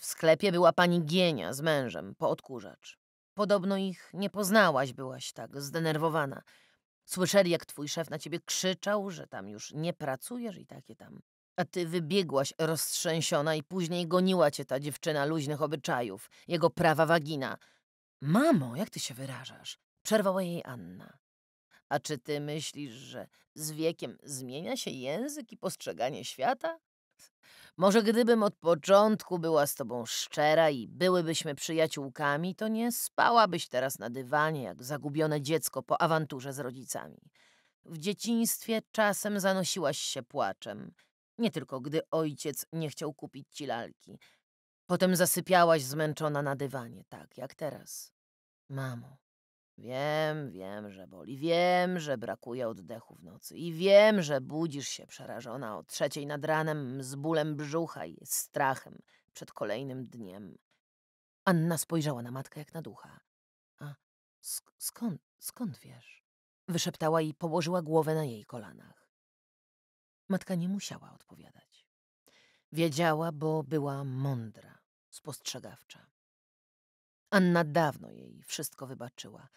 W sklepie była pani Gienia z mężem, po odkurzacz. Podobno ich nie poznałaś, byłaś tak zdenerwowana. Słyszeli, jak twój szef na ciebie krzyczał, że tam już nie pracujesz i takie tam. A ty wybiegłaś roztrzęsiona i później goniła cię ta dziewczyna luźnych obyczajów, jego prawa wagina. Mamo, jak ty się wyrażasz? Przerwała jej Anna. A czy ty myślisz, że z wiekiem zmienia się język i postrzeganie świata? Może gdybym od początku była z tobą szczera i byłybyśmy przyjaciółkami, to nie spałabyś teraz na dywanie jak zagubione dziecko po awanturze z rodzicami. W dzieciństwie czasem zanosiłaś się płaczem, nie tylko gdy ojciec nie chciał kupić ci lalki. Potem zasypiałaś zmęczona na dywanie, tak jak teraz. Mamo, Wiem, wiem, że boli, wiem, że brakuje oddechu w nocy i wiem, że budzisz się przerażona o trzeciej nad ranem z bólem brzucha i strachem przed kolejnym dniem. Anna spojrzała na matkę jak na ducha. A sk skąd, skąd wiesz? Wyszeptała i położyła głowę na jej kolanach. Matka nie musiała odpowiadać. Wiedziała, bo była mądra, spostrzegawcza. Anna dawno jej wszystko wybaczyła,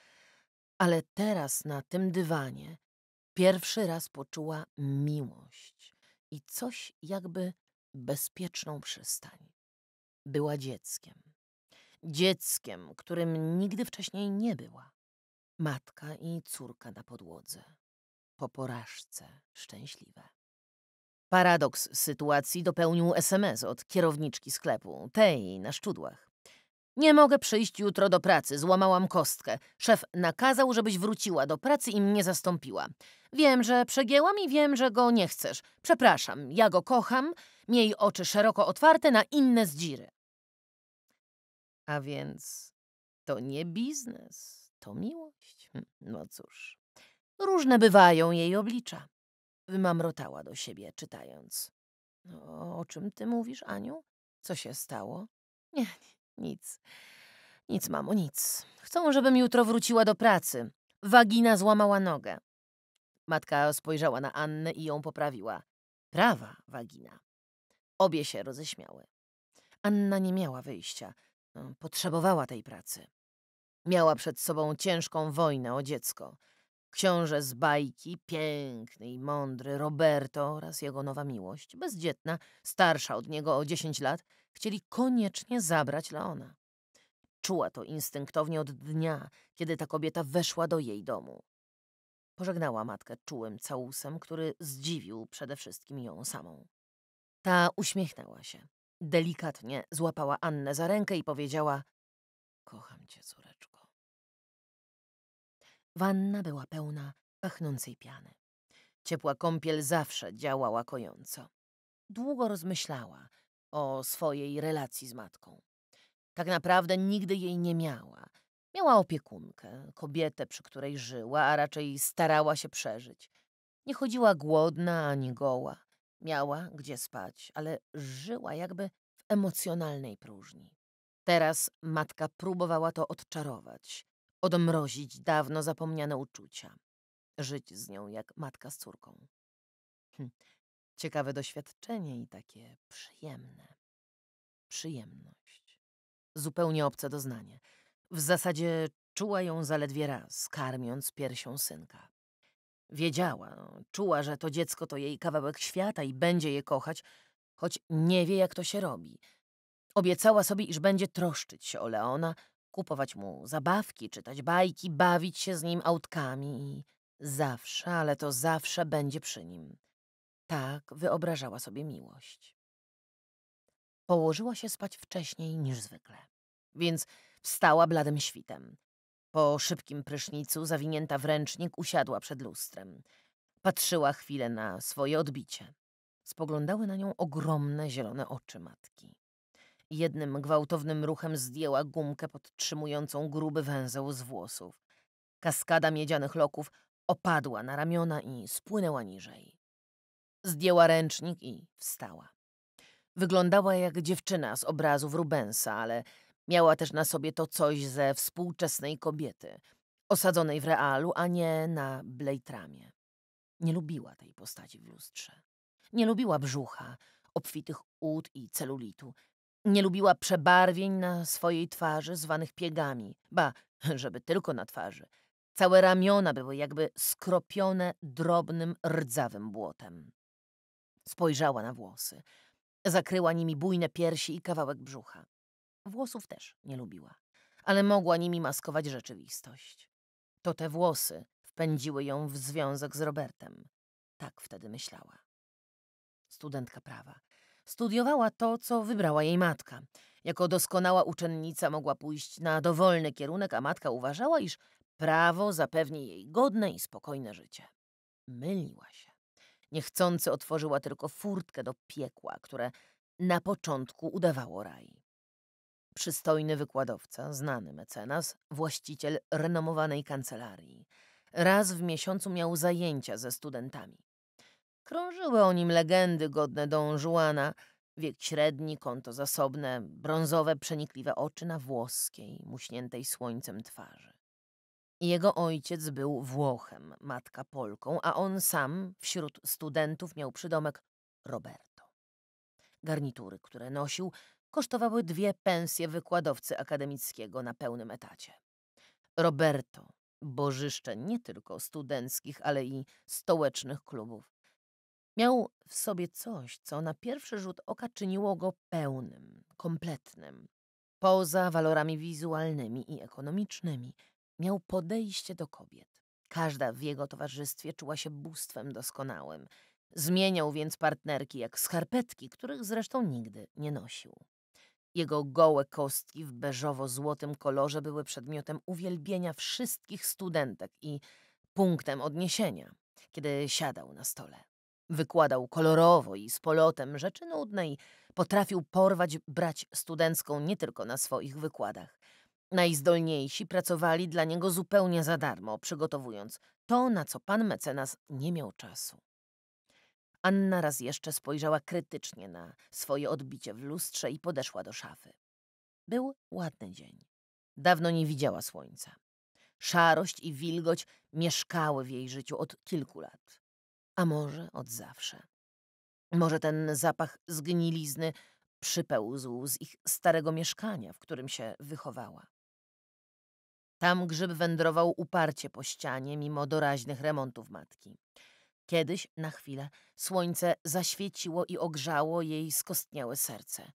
ale teraz na tym dywanie pierwszy raz poczuła miłość i coś jakby bezpieczną przystań. Była dzieckiem. Dzieckiem, którym nigdy wcześniej nie była. Matka i córka na podłodze. Po porażce szczęśliwe. Paradoks sytuacji dopełnił SMS od kierowniczki sklepu, tej na szczudłach. Nie mogę przyjść jutro do pracy, złamałam kostkę. Szef nakazał, żebyś wróciła do pracy i mnie zastąpiła. Wiem, że przegięłam i wiem, że go nie chcesz. Przepraszam, ja go kocham. Miej oczy szeroko otwarte na inne zdziry. A więc to nie biznes, to miłość. Hm, no cóż, różne bywają jej oblicza. Wymamrotała do siebie, czytając. O, no, o czym ty mówisz, Aniu? Co się stało? Nie, nic. Nic, mamo, nic. Chcą, żebym jutro wróciła do pracy. Wagina złamała nogę. Matka spojrzała na Annę i ją poprawiła. Prawa wagina. Obie się roześmiały. Anna nie miała wyjścia. Potrzebowała tej pracy. Miała przed sobą ciężką wojnę o dziecko. Książę z bajki, piękny i mądry Roberto oraz jego nowa miłość, bezdzietna, starsza od niego o 10 lat, chcieli koniecznie zabrać Leona. Czuła to instynktownie od dnia, kiedy ta kobieta weszła do jej domu. Pożegnała matkę czułym całusem, który zdziwił przede wszystkim ją samą. Ta uśmiechnęła się. Delikatnie złapała Annę za rękę i powiedziała: Kocham cię, córko. Wanna była pełna pachnącej piany. Ciepła kąpiel zawsze działała kojąco. Długo rozmyślała o swojej relacji z matką. Tak naprawdę nigdy jej nie miała. Miała opiekunkę, kobietę, przy której żyła, a raczej starała się przeżyć. Nie chodziła głodna ani goła. Miała gdzie spać, ale żyła jakby w emocjonalnej próżni. Teraz matka próbowała to odczarować odmrozić dawno zapomniane uczucia, żyć z nią jak matka z córką. Hm. Ciekawe doświadczenie i takie przyjemne. Przyjemność. Zupełnie obce doznanie. W zasadzie czuła ją zaledwie raz, karmiąc piersią synka. Wiedziała, czuła, że to dziecko to jej kawałek świata i będzie je kochać, choć nie wie, jak to się robi. Obiecała sobie, iż będzie troszczyć się o Leona – kupować mu zabawki, czytać bajki, bawić się z nim autkami i zawsze, ale to zawsze będzie przy nim. Tak wyobrażała sobie miłość. Położyła się spać wcześniej niż zwykle, więc wstała bladym świtem. Po szybkim prysznicu, zawinięta w ręcznik, usiadła przed lustrem. Patrzyła chwilę na swoje odbicie. Spoglądały na nią ogromne zielone oczy matki. Jednym gwałtownym ruchem zdjęła gumkę podtrzymującą gruby węzeł z włosów. Kaskada miedzianych loków opadła na ramiona i spłynęła niżej. Zdjęła ręcznik i wstała. Wyglądała jak dziewczyna z obrazów Rubensa, ale miała też na sobie to coś ze współczesnej kobiety, osadzonej w realu, a nie na blejtramie. Nie lubiła tej postaci w lustrze. Nie lubiła brzucha, obfitych ud i celulitu. Nie lubiła przebarwień na swojej twarzy zwanych piegami. Ba, *laughs* żeby tylko na twarzy. Całe ramiona były jakby skropione drobnym, rdzawym błotem. Spojrzała na włosy. Zakryła nimi bujne piersi i kawałek brzucha. Włosów też nie lubiła, ale mogła nimi maskować rzeczywistość. To te włosy wpędziły ją w związek z Robertem. Tak wtedy myślała. Studentka prawa studiowała to, co wybrała jej matka. Jako doskonała uczennica mogła pójść na dowolny kierunek, a matka uważała, iż prawo zapewni jej godne i spokojne życie. Myliła się. Niechcący otworzyła tylko furtkę do piekła, które na początku udawało raj. Przystojny wykładowca, znany mecenas, właściciel renomowanej kancelarii. Raz w miesiącu miał zajęcia ze studentami. Krążyły o nim legendy godne Don Juana, wiek średni, konto zasobne, brązowe, przenikliwe oczy na włoskiej, muśniętej słońcem twarzy. Jego ojciec był Włochem, matka Polką, a on sam wśród studentów miał przydomek Roberto. Garnitury, które nosił, kosztowały dwie pensje wykładowcy akademickiego na pełnym etacie. Roberto, bożyszcze nie tylko studenckich, ale i stołecznych klubów, Miał w sobie coś, co na pierwszy rzut oka czyniło go pełnym, kompletnym. Poza walorami wizualnymi i ekonomicznymi, miał podejście do kobiet. Każda w jego towarzystwie czuła się bóstwem doskonałym. Zmieniał więc partnerki jak skarpetki, których zresztą nigdy nie nosił. Jego gołe kostki w beżowo-złotym kolorze były przedmiotem uwielbienia wszystkich studentek i punktem odniesienia, kiedy siadał na stole. Wykładał kolorowo i z polotem rzeczy nudnej. Potrafił porwać brać studencką nie tylko na swoich wykładach. Najzdolniejsi pracowali dla niego zupełnie za darmo, przygotowując to, na co pan mecenas nie miał czasu. Anna raz jeszcze spojrzała krytycznie na swoje odbicie w lustrze i podeszła do szafy. Był ładny dzień. Dawno nie widziała słońca. Szarość i wilgoć mieszkały w jej życiu od kilku lat a może od zawsze. Może ten zapach zgnilizny przypełzł z ich starego mieszkania, w którym się wychowała. Tam grzyb wędrował uparcie po ścianie, mimo doraźnych remontów matki. Kiedyś, na chwilę, słońce zaświeciło i ogrzało jej skostniałe serce.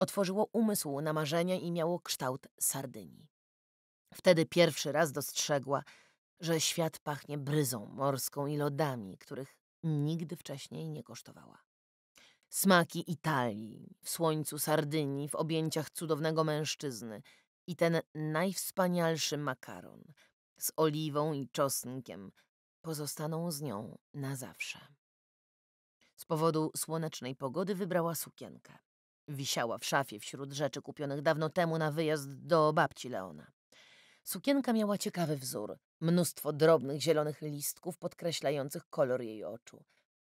Otworzyło umysł na marzenia i miało kształt sardynii. Wtedy pierwszy raz dostrzegła, że świat pachnie bryzą morską i lodami, których nigdy wcześniej nie kosztowała. Smaki Italii, w słońcu Sardynii, w objęciach cudownego mężczyzny i ten najwspanialszy makaron z oliwą i czosnkiem pozostaną z nią na zawsze. Z powodu słonecznej pogody wybrała sukienkę. Wisiała w szafie wśród rzeczy kupionych dawno temu na wyjazd do babci Leona. Sukienka miała ciekawy wzór, Mnóstwo drobnych zielonych listków podkreślających kolor jej oczu.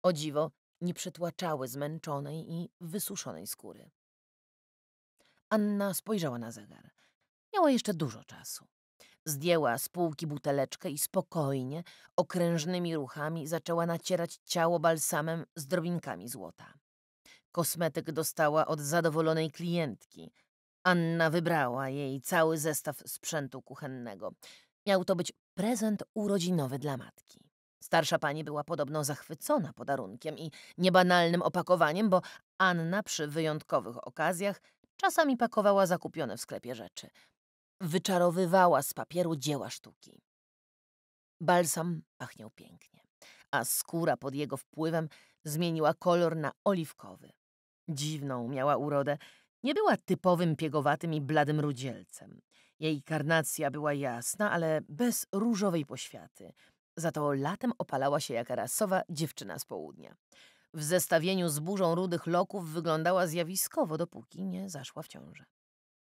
O dziwo, nie przytłaczały zmęczonej i wysuszonej skóry. Anna spojrzała na zegar. Miała jeszcze dużo czasu. Zdjęła z półki buteleczkę i spokojnie, okrężnymi ruchami zaczęła nacierać ciało balsamem z drobinkami złota. Kosmetyk dostała od zadowolonej klientki. Anna wybrała jej cały zestaw sprzętu kuchennego. Miał to być prezent urodzinowy dla matki. Starsza pani była podobno zachwycona podarunkiem i niebanalnym opakowaniem, bo Anna przy wyjątkowych okazjach czasami pakowała zakupione w sklepie rzeczy. Wyczarowywała z papieru dzieła sztuki. Balsam pachniał pięknie, a skóra pod jego wpływem zmieniła kolor na oliwkowy. Dziwną miała urodę. Nie była typowym piegowatym i bladym rudzielcem. Jej karnacja była jasna, ale bez różowej poświaty. Za to latem opalała się jak rasowa dziewczyna z południa. W zestawieniu z burzą rudych loków wyglądała zjawiskowo, dopóki nie zaszła w ciążę.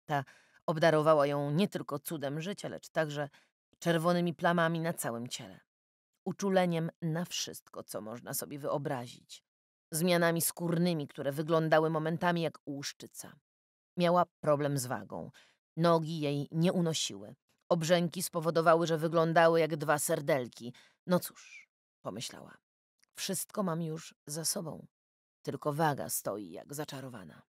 Ta obdarowała ją nie tylko cudem życia, lecz także czerwonymi plamami na całym ciele. Uczuleniem na wszystko, co można sobie wyobrazić. Zmianami skórnymi, które wyglądały momentami jak łuszczyca. Miała problem z wagą – Nogi jej nie unosiły. Obrzęki spowodowały, że wyglądały jak dwa serdelki. No cóż, pomyślała. Wszystko mam już za sobą. Tylko waga stoi jak zaczarowana.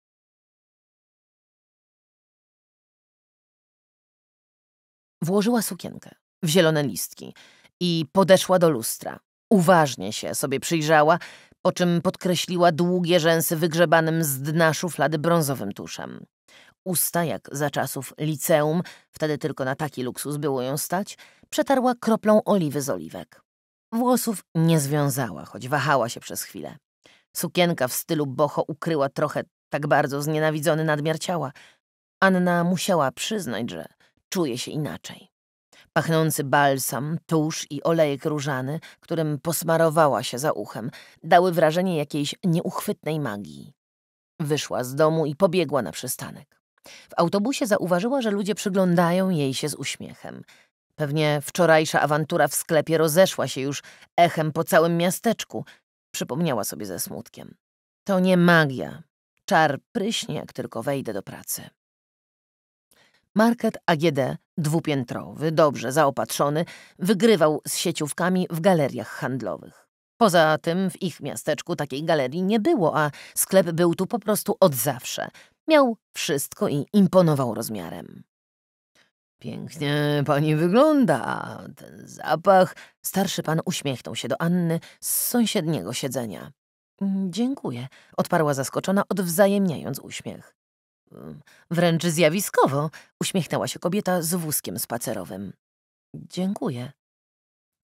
Włożyła sukienkę w zielone listki i podeszła do lustra. Uważnie się sobie przyjrzała, po czym podkreśliła długie rzęsy wygrzebanym z dna szuflady brązowym tuszem usta jak za czasów liceum, wtedy tylko na taki luksus było ją stać, przetarła kroplą oliwy z oliwek. Włosów nie związała, choć wahała się przez chwilę. Sukienka w stylu boho ukryła trochę tak bardzo znienawidzony nadmiar ciała. Anna musiała przyznać, że czuje się inaczej. Pachnący balsam, tusz i olejek różany, którym posmarowała się za uchem, dały wrażenie jakiejś nieuchwytnej magii. Wyszła z domu i pobiegła na przystanek. W autobusie zauważyła, że ludzie przyglądają jej się z uśmiechem. Pewnie wczorajsza awantura w sklepie rozeszła się już echem po całym miasteczku, przypomniała sobie ze smutkiem. To nie magia. Czar pryśnie, jak tylko wejdę do pracy. Market AGD, dwupiętrowy, dobrze zaopatrzony, wygrywał z sieciówkami w galeriach handlowych. Poza tym w ich miasteczku takiej galerii nie było, a sklep był tu po prostu od zawsze – Miał wszystko i imponował rozmiarem. Pięknie pani wygląda, ten zapach. Starszy pan uśmiechnął się do Anny z sąsiedniego siedzenia. Dziękuję, odparła zaskoczona, odwzajemniając uśmiech. Wręcz zjawiskowo uśmiechnęła się kobieta z wózkiem spacerowym. Dziękuję.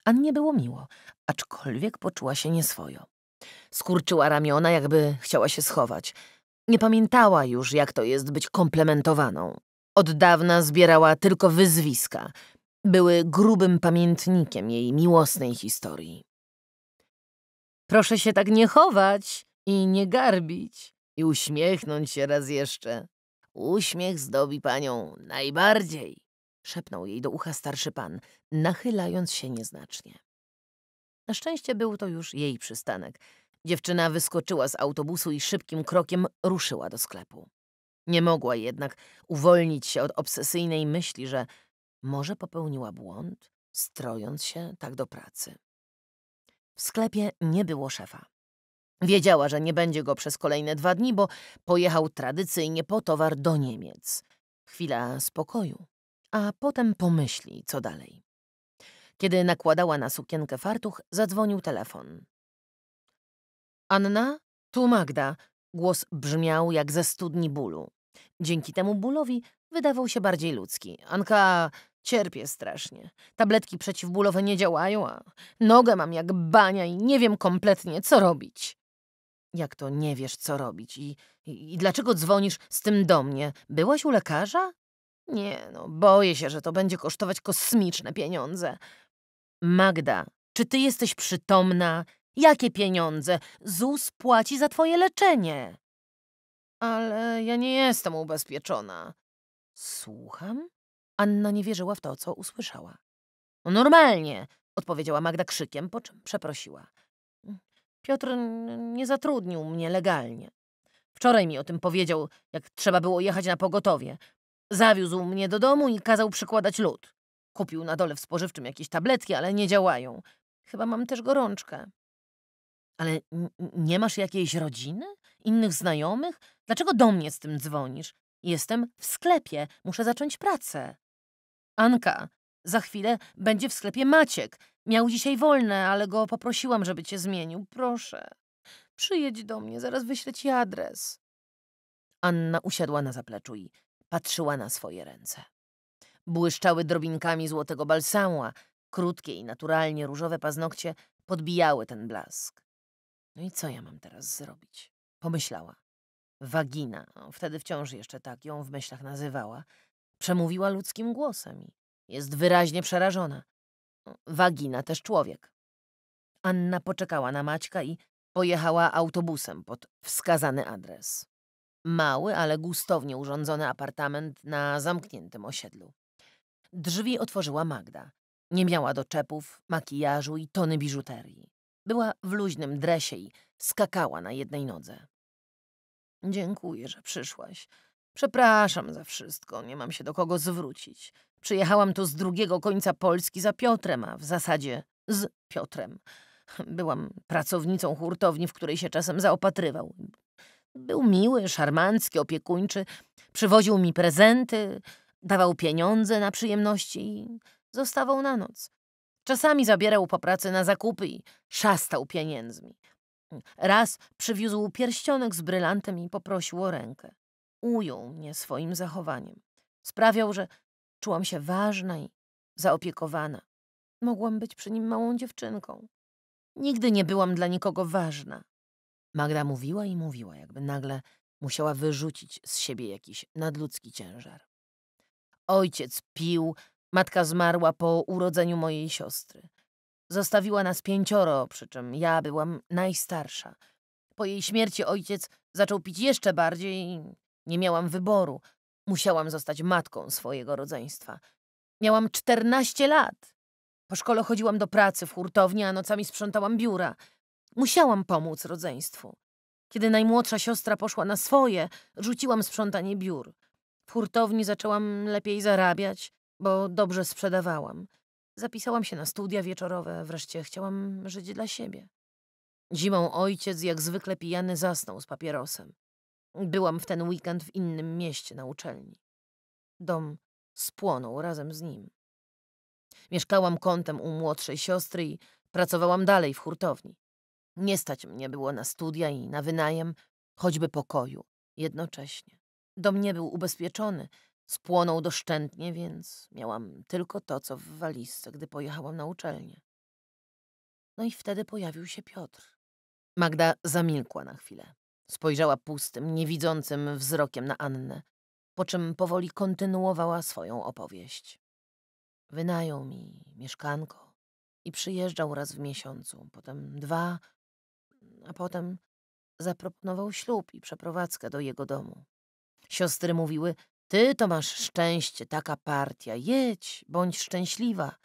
Annie było miło, aczkolwiek poczuła się nieswojo. Skurczyła ramiona, jakby chciała się schować. Nie pamiętała już, jak to jest być komplementowaną. Od dawna zbierała tylko wyzwiska. Były grubym pamiętnikiem jej miłosnej historii. Proszę się tak nie chować i nie garbić i uśmiechnąć się raz jeszcze. Uśmiech zdobi panią najbardziej, szepnął jej do ucha starszy pan, nachylając się nieznacznie. Na szczęście był to już jej przystanek – Dziewczyna wyskoczyła z autobusu i szybkim krokiem ruszyła do sklepu. Nie mogła jednak uwolnić się od obsesyjnej myśli, że może popełniła błąd, strojąc się tak do pracy. W sklepie nie było szefa. Wiedziała, że nie będzie go przez kolejne dwa dni, bo pojechał tradycyjnie po towar do Niemiec. Chwila spokoju, a potem pomyśli, co dalej. Kiedy nakładała na sukienkę fartuch, zadzwonił telefon. Anna, tu Magda. Głos brzmiał jak ze studni bólu. Dzięki temu bólowi wydawał się bardziej ludzki. Anka, cierpię strasznie. Tabletki przeciwbólowe nie działają, a nogę mam jak bania i nie wiem kompletnie, co robić. Jak to nie wiesz, co robić? I, i, i dlaczego dzwonisz z tym do mnie? Byłaś u lekarza? Nie, no, boję się, że to będzie kosztować kosmiczne pieniądze. Magda, czy ty jesteś przytomna? Jakie pieniądze? ZUS płaci za twoje leczenie. Ale ja nie jestem ubezpieczona. Słucham? Anna nie wierzyła w to, co usłyszała. No normalnie, odpowiedziała Magda krzykiem, po czym przeprosiła. Piotr nie zatrudnił mnie legalnie. Wczoraj mi o tym powiedział, jak trzeba było jechać na pogotowie. Zawiózł mnie do domu i kazał przykładać lód. Kupił na dole w spożywczym jakieś tabletki, ale nie działają. Chyba mam też gorączkę. Ale nie masz jakiejś rodziny? Innych znajomych? Dlaczego do mnie z tym dzwonisz? Jestem w sklepie, muszę zacząć pracę. Anka, za chwilę będzie w sklepie Maciek. Miał dzisiaj wolne, ale go poprosiłam, żeby cię zmienił. Proszę, przyjedź do mnie, zaraz wyślę ci adres. Anna usiadła na zapleczu i patrzyła na swoje ręce. Błyszczały drobinkami złotego a krótkie i naturalnie różowe paznokcie podbijały ten blask. No i co ja mam teraz zrobić? Pomyślała. Wagina, wtedy wciąż jeszcze tak ją w myślach nazywała, przemówiła ludzkim głosem i jest wyraźnie przerażona. Wagina też człowiek. Anna poczekała na Maćka i pojechała autobusem pod wskazany adres. Mały, ale gustownie urządzony apartament na zamkniętym osiedlu. Drzwi otworzyła Magda. Nie miała doczepów, makijażu i tony biżuterii. Była w luźnym dresie i skakała na jednej nodze. Dziękuję, że przyszłaś. Przepraszam za wszystko, nie mam się do kogo zwrócić. Przyjechałam tu z drugiego końca Polski za Piotrem, a w zasadzie z Piotrem. Byłam pracownicą hurtowni, w której się czasem zaopatrywał. Był miły, szarmancki, opiekuńczy. Przywoził mi prezenty, dawał pieniądze na przyjemności i zostawał na noc. Czasami zabierał po pracy na zakupy i szastał pieniędzmi. Raz przywiózł pierścionek z brylantem i poprosił o rękę. Ujął mnie swoim zachowaniem. Sprawiał, że czułam się ważna i zaopiekowana. Mogłam być przy nim małą dziewczynką. Nigdy nie byłam dla nikogo ważna. Magda mówiła i mówiła, jakby nagle musiała wyrzucić z siebie jakiś nadludzki ciężar. Ojciec pił, Matka zmarła po urodzeniu mojej siostry. Zostawiła nas pięcioro, przy czym ja byłam najstarsza. Po jej śmierci ojciec zaczął pić jeszcze bardziej i nie miałam wyboru. Musiałam zostać matką swojego rodzeństwa. Miałam czternaście lat. Po szkole chodziłam do pracy w hurtowni, a nocami sprzątałam biura. Musiałam pomóc rodzeństwu. Kiedy najmłodsza siostra poszła na swoje, rzuciłam sprzątanie biur. W hurtowni zaczęłam lepiej zarabiać, bo dobrze sprzedawałam. Zapisałam się na studia wieczorowe, wreszcie chciałam żyć dla siebie. Zimą ojciec, jak zwykle pijany, zasnął z papierosem. Byłam w ten weekend w innym mieście na uczelni. Dom spłonął razem z nim. Mieszkałam kątem u młodszej siostry i pracowałam dalej w hurtowni. Nie stać mnie było na studia i na wynajem, choćby pokoju, jednocześnie. Dom nie był ubezpieczony, Spłonął doszczętnie, więc miałam tylko to, co w walizce, gdy pojechałam na uczelnię. No i wtedy pojawił się Piotr. Magda zamilkła na chwilę. Spojrzała pustym, niewidzącym wzrokiem na Annę, po czym powoli kontynuowała swoją opowieść. Wynajął mi mieszkanko i przyjeżdżał raz w miesiącu, potem dwa, a potem zaproponował ślub i przeprowadzkę do jego domu. Siostry mówiły, ty to masz szczęście, taka partia. Jedź, bądź szczęśliwa.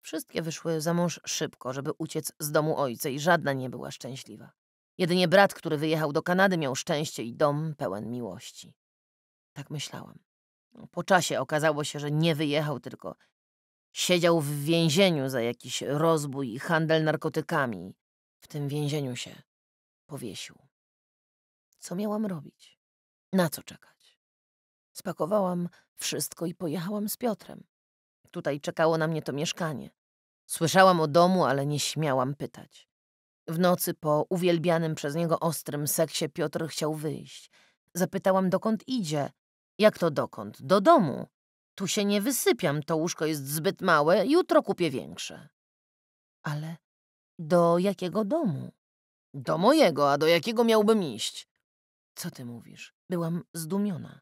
Wszystkie wyszły za mąż szybko, żeby uciec z domu ojca i żadna nie była szczęśliwa. Jedynie brat, który wyjechał do Kanady, miał szczęście i dom pełen miłości. Tak myślałam. Po czasie okazało się, że nie wyjechał, tylko siedział w więzieniu za jakiś rozbój i handel narkotykami. W tym więzieniu się powiesił. Co miałam robić? Na co czekać? Spakowałam wszystko i pojechałam z Piotrem. Tutaj czekało na mnie to mieszkanie. Słyszałam o domu, ale nie śmiałam pytać. W nocy po uwielbianym przez niego ostrym seksie Piotr chciał wyjść. Zapytałam, dokąd idzie. Jak to dokąd? Do domu. Tu się nie wysypiam, to łóżko jest zbyt małe, jutro kupię większe. Ale do jakiego domu? Do mojego, a do jakiego miałbym iść? Co ty mówisz? Byłam zdumiona.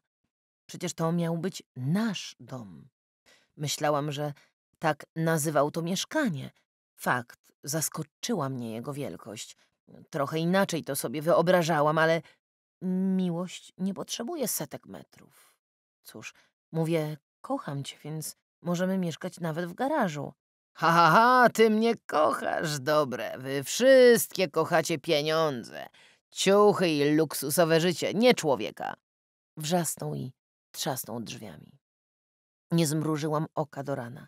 Przecież to miał być nasz dom. Myślałam, że tak nazywał to mieszkanie. Fakt, zaskoczyła mnie jego wielkość. Trochę inaczej to sobie wyobrażałam, ale miłość nie potrzebuje setek metrów. Cóż, mówię, kocham cię, więc możemy mieszkać nawet w garażu. Ha, ha, ha, ty mnie kochasz, dobre. Wy wszystkie kochacie pieniądze, ciuchy i luksusowe życie, nie człowieka. Wrzasnął i Trzasnął drzwiami. Nie zmrużyłam oka do rana,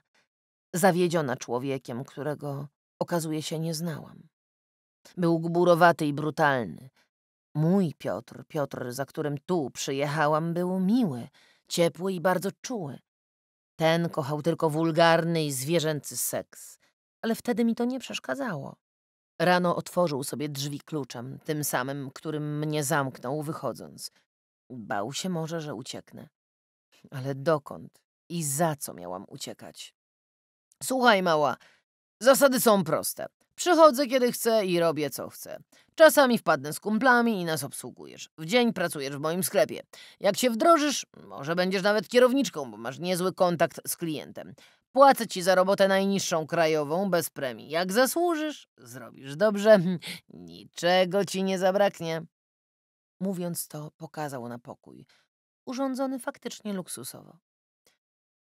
zawiedziona człowiekiem, którego, okazuje się, nie znałam. Był gburowaty i brutalny. Mój Piotr, Piotr, za którym tu przyjechałam, był miły, ciepły i bardzo czuły. Ten kochał tylko wulgarny i zwierzęcy seks, ale wtedy mi to nie przeszkadzało. Rano otworzył sobie drzwi kluczem, tym samym, którym mnie zamknął, wychodząc. Bał się może, że ucieknę. Ale dokąd i za co miałam uciekać? Słuchaj, mała, zasady są proste. Przychodzę kiedy chcę i robię co chcę. Czasami wpadnę z kumplami i nas obsługujesz. W dzień pracujesz w moim sklepie. Jak się wdrożysz, może będziesz nawet kierowniczką, bo masz niezły kontakt z klientem. Płacę ci za robotę najniższą krajową bez premii. Jak zasłużysz, zrobisz dobrze. *laughs* Niczego ci nie zabraknie. Mówiąc to, pokazał na pokój, urządzony faktycznie luksusowo.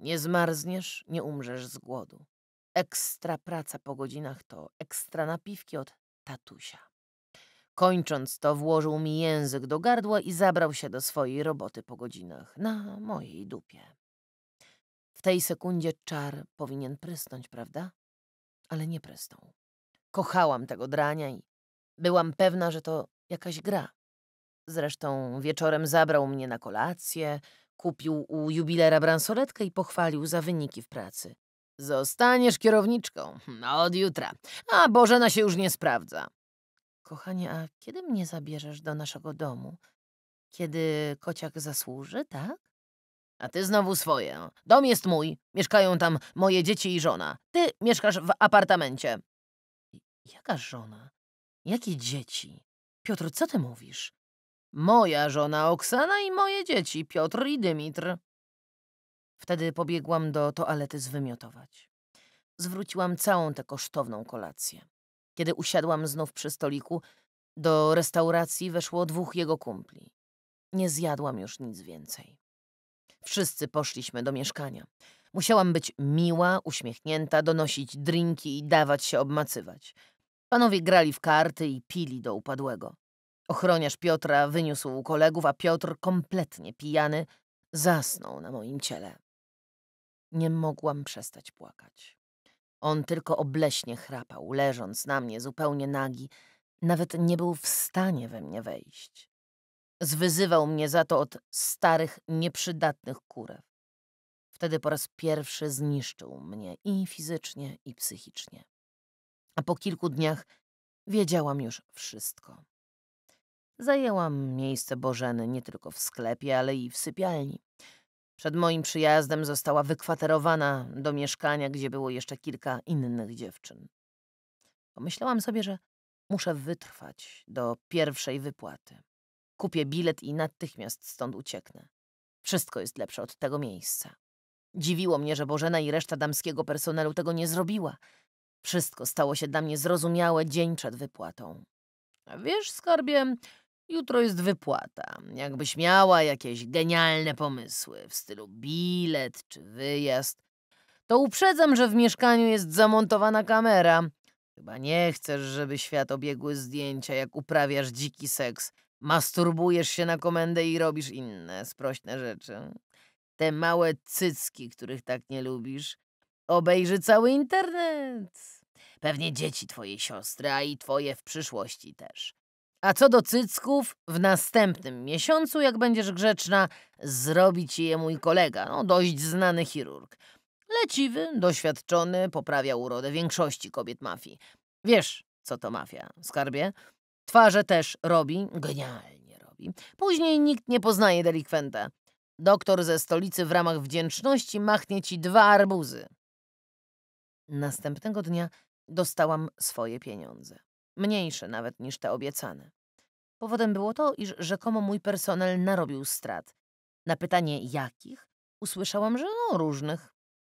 Nie zmarzniesz, nie umrzesz z głodu. Ekstra praca po godzinach to ekstra napiwki od tatusia. Kończąc to, włożył mi język do gardła i zabrał się do swojej roboty po godzinach, na mojej dupie. W tej sekundzie czar powinien prysnąć, prawda? Ale nie prysnął. Kochałam tego drania i byłam pewna, że to jakaś gra. Zresztą wieczorem zabrał mnie na kolację, kupił u jubilera bransoletkę i pochwalił za wyniki w pracy. Zostaniesz kierowniczką no, od jutra, a Bożena się już nie sprawdza. Kochanie, a kiedy mnie zabierzesz do naszego domu? Kiedy kociak zasłuży, tak? A ty znowu swoje. Dom jest mój, mieszkają tam moje dzieci i żona. Ty mieszkasz w apartamencie. Jaka żona? Jakie dzieci? Piotr, co ty mówisz? Moja żona Oksana i moje dzieci, Piotr i Dymitr. Wtedy pobiegłam do toalety zwymiotować. Zwróciłam całą tę kosztowną kolację. Kiedy usiadłam znów przy stoliku, do restauracji weszło dwóch jego kumpli. Nie zjadłam już nic więcej. Wszyscy poszliśmy do mieszkania. Musiałam być miła, uśmiechnięta, donosić drinki i dawać się obmacywać. Panowie grali w karty i pili do upadłego. Ochroniarz Piotra wyniósł kolegów, a Piotr, kompletnie pijany, zasnął na moim ciele. Nie mogłam przestać płakać. On tylko obleśnie chrapał, leżąc na mnie zupełnie nagi. Nawet nie był w stanie we mnie wejść. Zwyzywał mnie za to od starych, nieprzydatnych kurew. Wtedy po raz pierwszy zniszczył mnie i fizycznie, i psychicznie. A po kilku dniach wiedziałam już wszystko. Zajęłam miejsce Bożeny nie tylko w sklepie, ale i w sypialni. Przed moim przyjazdem została wykwaterowana do mieszkania, gdzie było jeszcze kilka innych dziewczyn. Pomyślałam sobie, że muszę wytrwać do pierwszej wypłaty. Kupię bilet i natychmiast stąd ucieknę. Wszystko jest lepsze od tego miejsca. Dziwiło mnie, że Bożena i reszta damskiego personelu tego nie zrobiła. Wszystko stało się dla mnie zrozumiałe dzień przed wypłatą. Wiesz, skarbie, Jutro jest wypłata. Jakbyś miała jakieś genialne pomysły w stylu bilet czy wyjazd, to uprzedzam, że w mieszkaniu jest zamontowana kamera. Chyba nie chcesz, żeby świat obiegły zdjęcia, jak uprawiasz dziki seks, masturbujesz się na komendę i robisz inne sprośne rzeczy. Te małe cycki, których tak nie lubisz, obejrzy cały internet. Pewnie dzieci twojej siostry, a i twoje w przyszłości też. A co do cycków, w następnym miesiącu, jak będziesz grzeczna, zrobi ci je mój kolega, no dość znany chirurg. Leciwy, doświadczony, poprawia urodę większości kobiet mafii. Wiesz, co to mafia, skarbie? Twarze też robi, genialnie robi. Później nikt nie poznaje delikwenta. Doktor ze stolicy w ramach wdzięczności machnie ci dwa arbuzy. Następnego dnia dostałam swoje pieniądze. Mniejsze nawet niż te obiecane. Powodem było to, iż rzekomo mój personel narobił strat. Na pytanie jakich usłyszałam, że no różnych.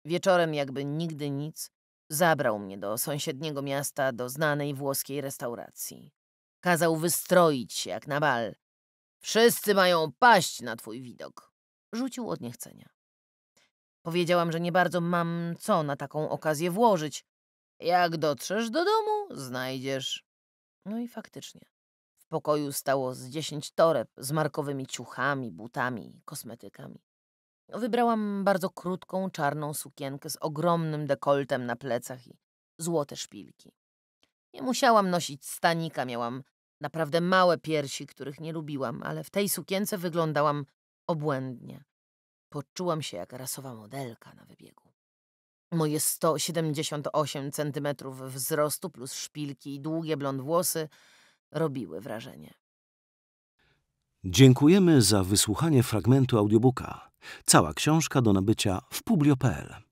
Wieczorem jakby nigdy nic zabrał mnie do sąsiedniego miasta, do znanej włoskiej restauracji. Kazał wystroić się jak na bal. Wszyscy mają paść na twój widok. Rzucił od niechcenia. Powiedziałam, że nie bardzo mam co na taką okazję włożyć, jak dotrzesz do domu, znajdziesz. No i faktycznie. W pokoju stało z dziesięć toreb z markowymi ciuchami, butami, kosmetykami. Wybrałam bardzo krótką, czarną sukienkę z ogromnym dekoltem na plecach i złote szpilki. Nie musiałam nosić stanika, miałam naprawdę małe piersi, których nie lubiłam, ale w tej sukience wyglądałam obłędnie. Poczułam się jak rasowa modelka na wybiegu. Moje 178 centymetrów wzrostu plus szpilki i długie blond włosy robiły wrażenie. Dziękujemy za wysłuchanie fragmentu audiobooka. Cała książka do nabycia w publio.pl.